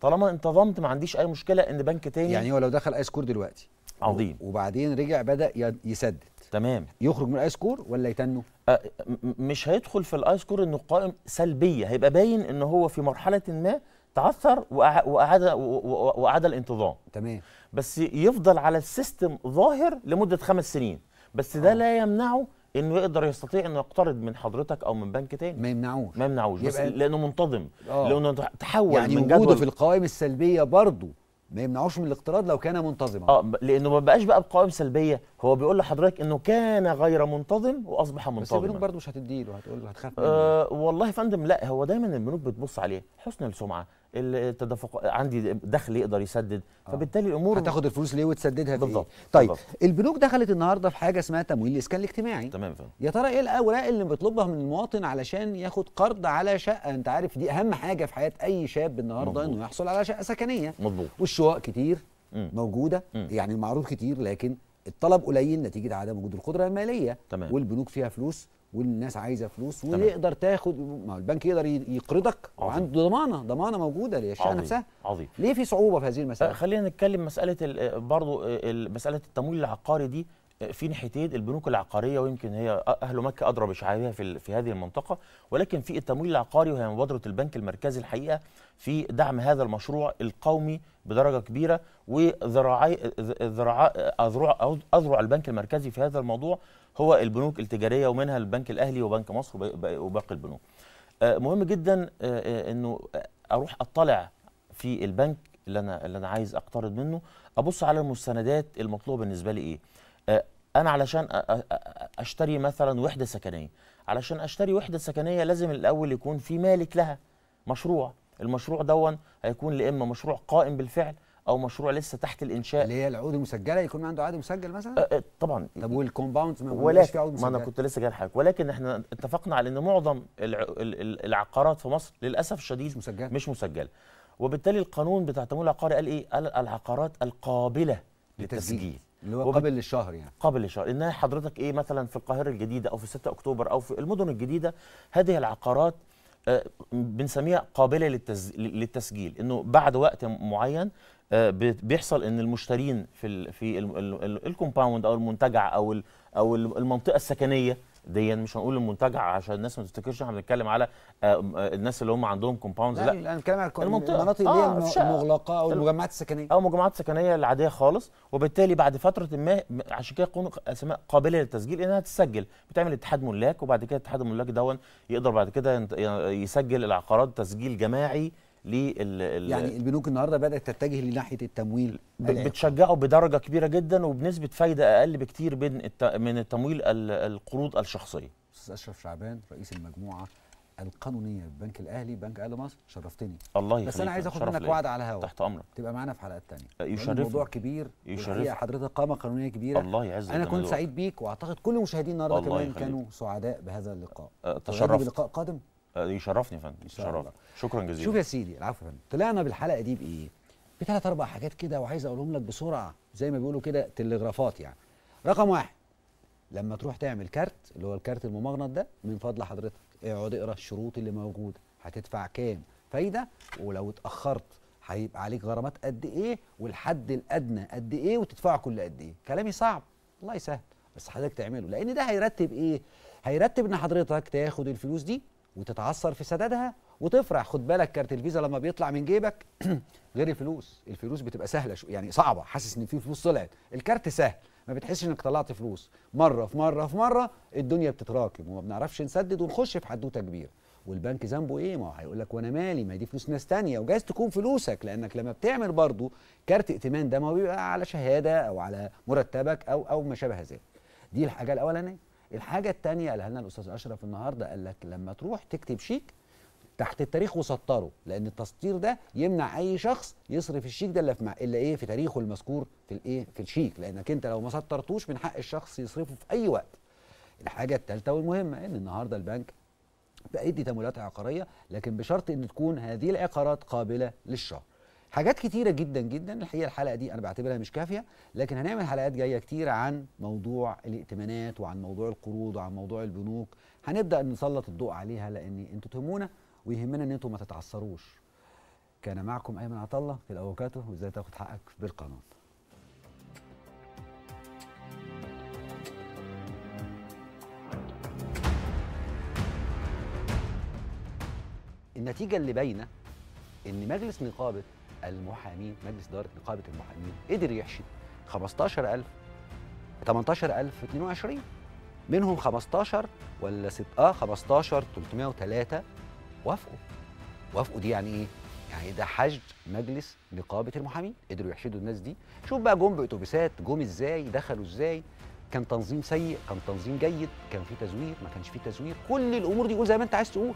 طالما انتظمت ما عنديش اي مشكله ان بنك تاني يعني هو لو دخل اي سكور دلوقتي عظيم وبعدين رجع بدا يسدد تمام يخرج من الاي سكور ولا يتنه أه مش هيدخل في الاي سكور انه قائم سلبيه هيبقى باين ان هو في مرحله ما تعثر واعاد واعاد الانتظام تمام بس يفضل على السيستم ظاهر لمده خمس سنين بس ده آه. لا يمنعه انه يقدر يستطيع انه يقترض من حضرتك او من بنك تاني ما يمنعوش ما يمنعوش بس لانه منتظم آه. لانه تحول يعني من وجوده في القوائم السلبيه برضه ما يمنعوش من الاقتراض لو كان منتظما اه لانه ما بقاش بقى بقوائم سلبيه هو بيقول لحضرتك انه كان غير منتظم واصبح منتظما بس البنوك برضه مش هتديله هتقول له هتخاف منه آه والله يا فندم لا هو دايما البنوك بتبص عليه حسن السمعه التدفق عندي دخل يقدر يسدد آه. فبالتالي الامور هتاخد الفلوس ليه وتسددها بالظبط إيه؟ طيب بالضبط. البنوك دخلت النهارده في حاجه اسمها تمويل الاسكان الاجتماعي تمام فهم. يا ترى ايه الاوراق اللي بيطلبها من المواطن علشان ياخد قرض على شقه انت عارف دي اهم حاجه في حياه اي شاب النهارده انه يحصل على شقه سكنيه مظبوط والشقق كتير مم. موجوده مم. يعني المعروض كتير لكن الطلب قليل نتيجه عدم وجود القدره الماليه تمام. والبنوك فيها فلوس والناس عايزه فلوس ويقدر تاخد ما البنك يقدر يقرضك وعنده ضمانه ضمانه موجوده للشقه نفسها عظيم ليه في صعوبه في هذه المساله آه، خلينا نتكلم مساله آه، برضو آه، مساله التمويل العقاري دي في ناحيتين البنوك العقاريه ويمكن هي اهل مكه ادرى بشعابها في في هذه المنطقه ولكن في التمويل العقاري وهي مبادره البنك المركزي الحقيقه في دعم هذا المشروع القومي بدرجه كبيره وذراعي ذراع اذرع اذرع البنك المركزي في هذا الموضوع هو البنوك التجاريه ومنها البنك الاهلي وبنك مصر وباقي البنوك. مهم جدا انه اروح اطلع في البنك اللي انا اللي انا عايز اقترض منه ابص على المستندات المطلوبه بالنسبه لي ايه؟ آه، انا علشان اشتري مثلا وحده سكنيه علشان اشتري وحده سكنيه لازم الاول يكون في مالك لها مشروع المشروع دون هيكون لاما مشروع قائم بالفعل او مشروع لسه تحت الانشاء اللي هي العقود المسجله يكون عنده عقد مسجل مثلا آه، آه، طبعا طب والكومباوند ما ولكن في عقود مسجله ما انا كنت لسه جاي لحضرتك ولكن احنا اتفقنا على ان معظم العقارات في مصر للاسف الشديد مش مسجله مش مسجله وبالتالي القانون بتاع التمويل العقاري قال ايه قال العقارات القابله للتسجيل اللي هو قبل الشهر يعني قبل الشهر ان حضرتك ايه مثلا في القاهره الجديده او في 6 اكتوبر او في المدن الجديده هذه العقارات آه، بنسميها قابله للتسجيل انه بعد وقت معين آه، بيحصل ان المشترين في ال في الكومباوند او المنتجع او او المنطقه السكنيه دي مش هنقول المنتجع عشان الناس ما تفتكرش احنا بنتكلم على آه، آه، الناس اللي هم عندهم كومباوندز لا, لا. انا بتكلم على المناطق اللي آه المغلقه او المجمعات السكنيه او المجمعات السكنيه العاديه خالص وبالتالي بعد فتره ما عشان كده قانون اسماء قابله للتسجيل انها تسجل بتعمل اتحاد ملاك وبعد كده اتحاد الملاك دون يقدر بعد كده يسجل العقارات تسجيل جماعي لل يعني البنوك النهارده بدات تتجه لناحيه التمويل بتشجعه بدرجه كبيره جدا وبنسبه فايده اقل بكتير من من التمويل القروض الشخصيه استاذ اشرف شعبان رئيس المجموعه القانونيه بنك الاهلي بنك اهلي مصر شرفتني الله يخليك بس انا عايز اخد منك وعد على الهوا تحت امرك تبقى معانا في حلقات ثانيه يشرف موضوع كبير يشرف حضرتك قامه قانونيه كبيره الله يعزك انا كنت سعيد بيك واعتقد كل مشاهدين النهارده كمان كانوا سعداء بهذا اللقاء تشرفت بلقاء قادم يشرفني يا فندم يشرفك شكرا جزيلا شوف يا سيدي العفو يا فندم طلعنا بالحلقه دي بايه؟ بثلاث اربع حاجات كده وعايز اقولهم لك بسرعه زي ما بيقولوا كده تلغرافات يعني رقم واحد لما تروح تعمل كارت اللي هو الكارت الممغنط ده من فضل حضرتك اقعد اقرا الشروط اللي موجوده هتدفع كام فايده ولو اتاخرت هيبقى عليك غرامات قد ايه والحد الادنى قد ايه وتدفع كل قد ايه كلامي صعب الله يسهل بس حضرتك تعمله لان ده هيرتب ايه هيرتب ان حضرتك تاخد الفلوس دي وتتعثر في سدادها وتفرح خد بالك كارت الفيزا لما بيطلع من جيبك غير الفلوس الفلوس بتبقى سهله يعني صعبه حاسس ان في فلوس طلعت الكارت سهل ما بتحسش انك طلعت فلوس مره في مره في مره الدنيا بتتراكم وما بنعرفش نسدد ونخش في حدوته كبيره والبنك ذنبه ايه ما هو هيقول لك وانا مالي ما دي فلوس ناس تانية وجايز تكون فلوسك لانك لما بتعمل برضه كارت ائتمان ده ما بيبقى على شهاده او على مرتبك او او ما شابه ذلك دي الحاجه الاولانيه الحاجه التانية قالها لنا الاستاذ اشرف النهارده قال لك لما تروح تكتب شيك تحت التاريخ وسطره لان التسطير ده يمنع اي شخص يصرف الشيك ده اللي في مع... ايه في تاريخه المذكور في الايه في الشيك لانك انت لو ما سطرتوش من حق الشخص يصرفه في اي وقت الحاجه التالتة والمهمه ان النهارده البنك بيدي تمويلات عقاريه لكن بشرط ان تكون هذه العقارات قابله للشهر حاجات كتيره جدا جدا الحقيقه الحلقه دي انا بعتبرها مش كافيه لكن هنعمل حلقات جايه كتير عن موضوع الائتمانات وعن موضوع القروض وعن موضوع البنوك هنبدا نسلط الضوء عليها لان انتوا تهمونا ويهمنا ان انتوا ما تتعثروش كان معكم ايمن عطله في الافوكاتو وازاي تاخد حقك بالقانون النتيجه اللي باينه ان مجلس نقابه المحامين مجلس إدارة نقابة المحامين قدر يحشد 15000 18000 22 منهم 15 ولا 6 اه 15 303 وافقوا وافقوا دي يعني ايه؟ يعني ده حشد مجلس نقابه المحامين قدروا يحشدوا الناس دي شوف بقى جم باتوبيسات جم ازاي دخلوا ازاي كان تنظيم سيء كان تنظيم جيد كان في تزوير ما كانش في تزوير كل الامور دي قول زي ما انت عايز تقول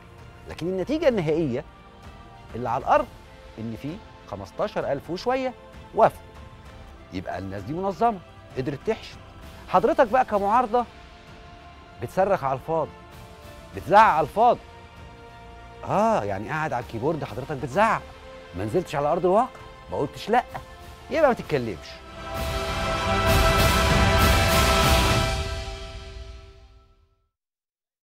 لكن النتيجه النهائيه اللي على الارض ان في 15000 وشويه وافقوا يبقى الناس دي منظمه قدرت تحشد حضرتك بقى كمعارضه بتصرخ على الفاضي بتزعق على الفاضي اه يعني قاعد على الكيبورد حضرتك بتزعق ما نزلتش على ارض الواقع ما قلتش لا يبقى ما تتكلمش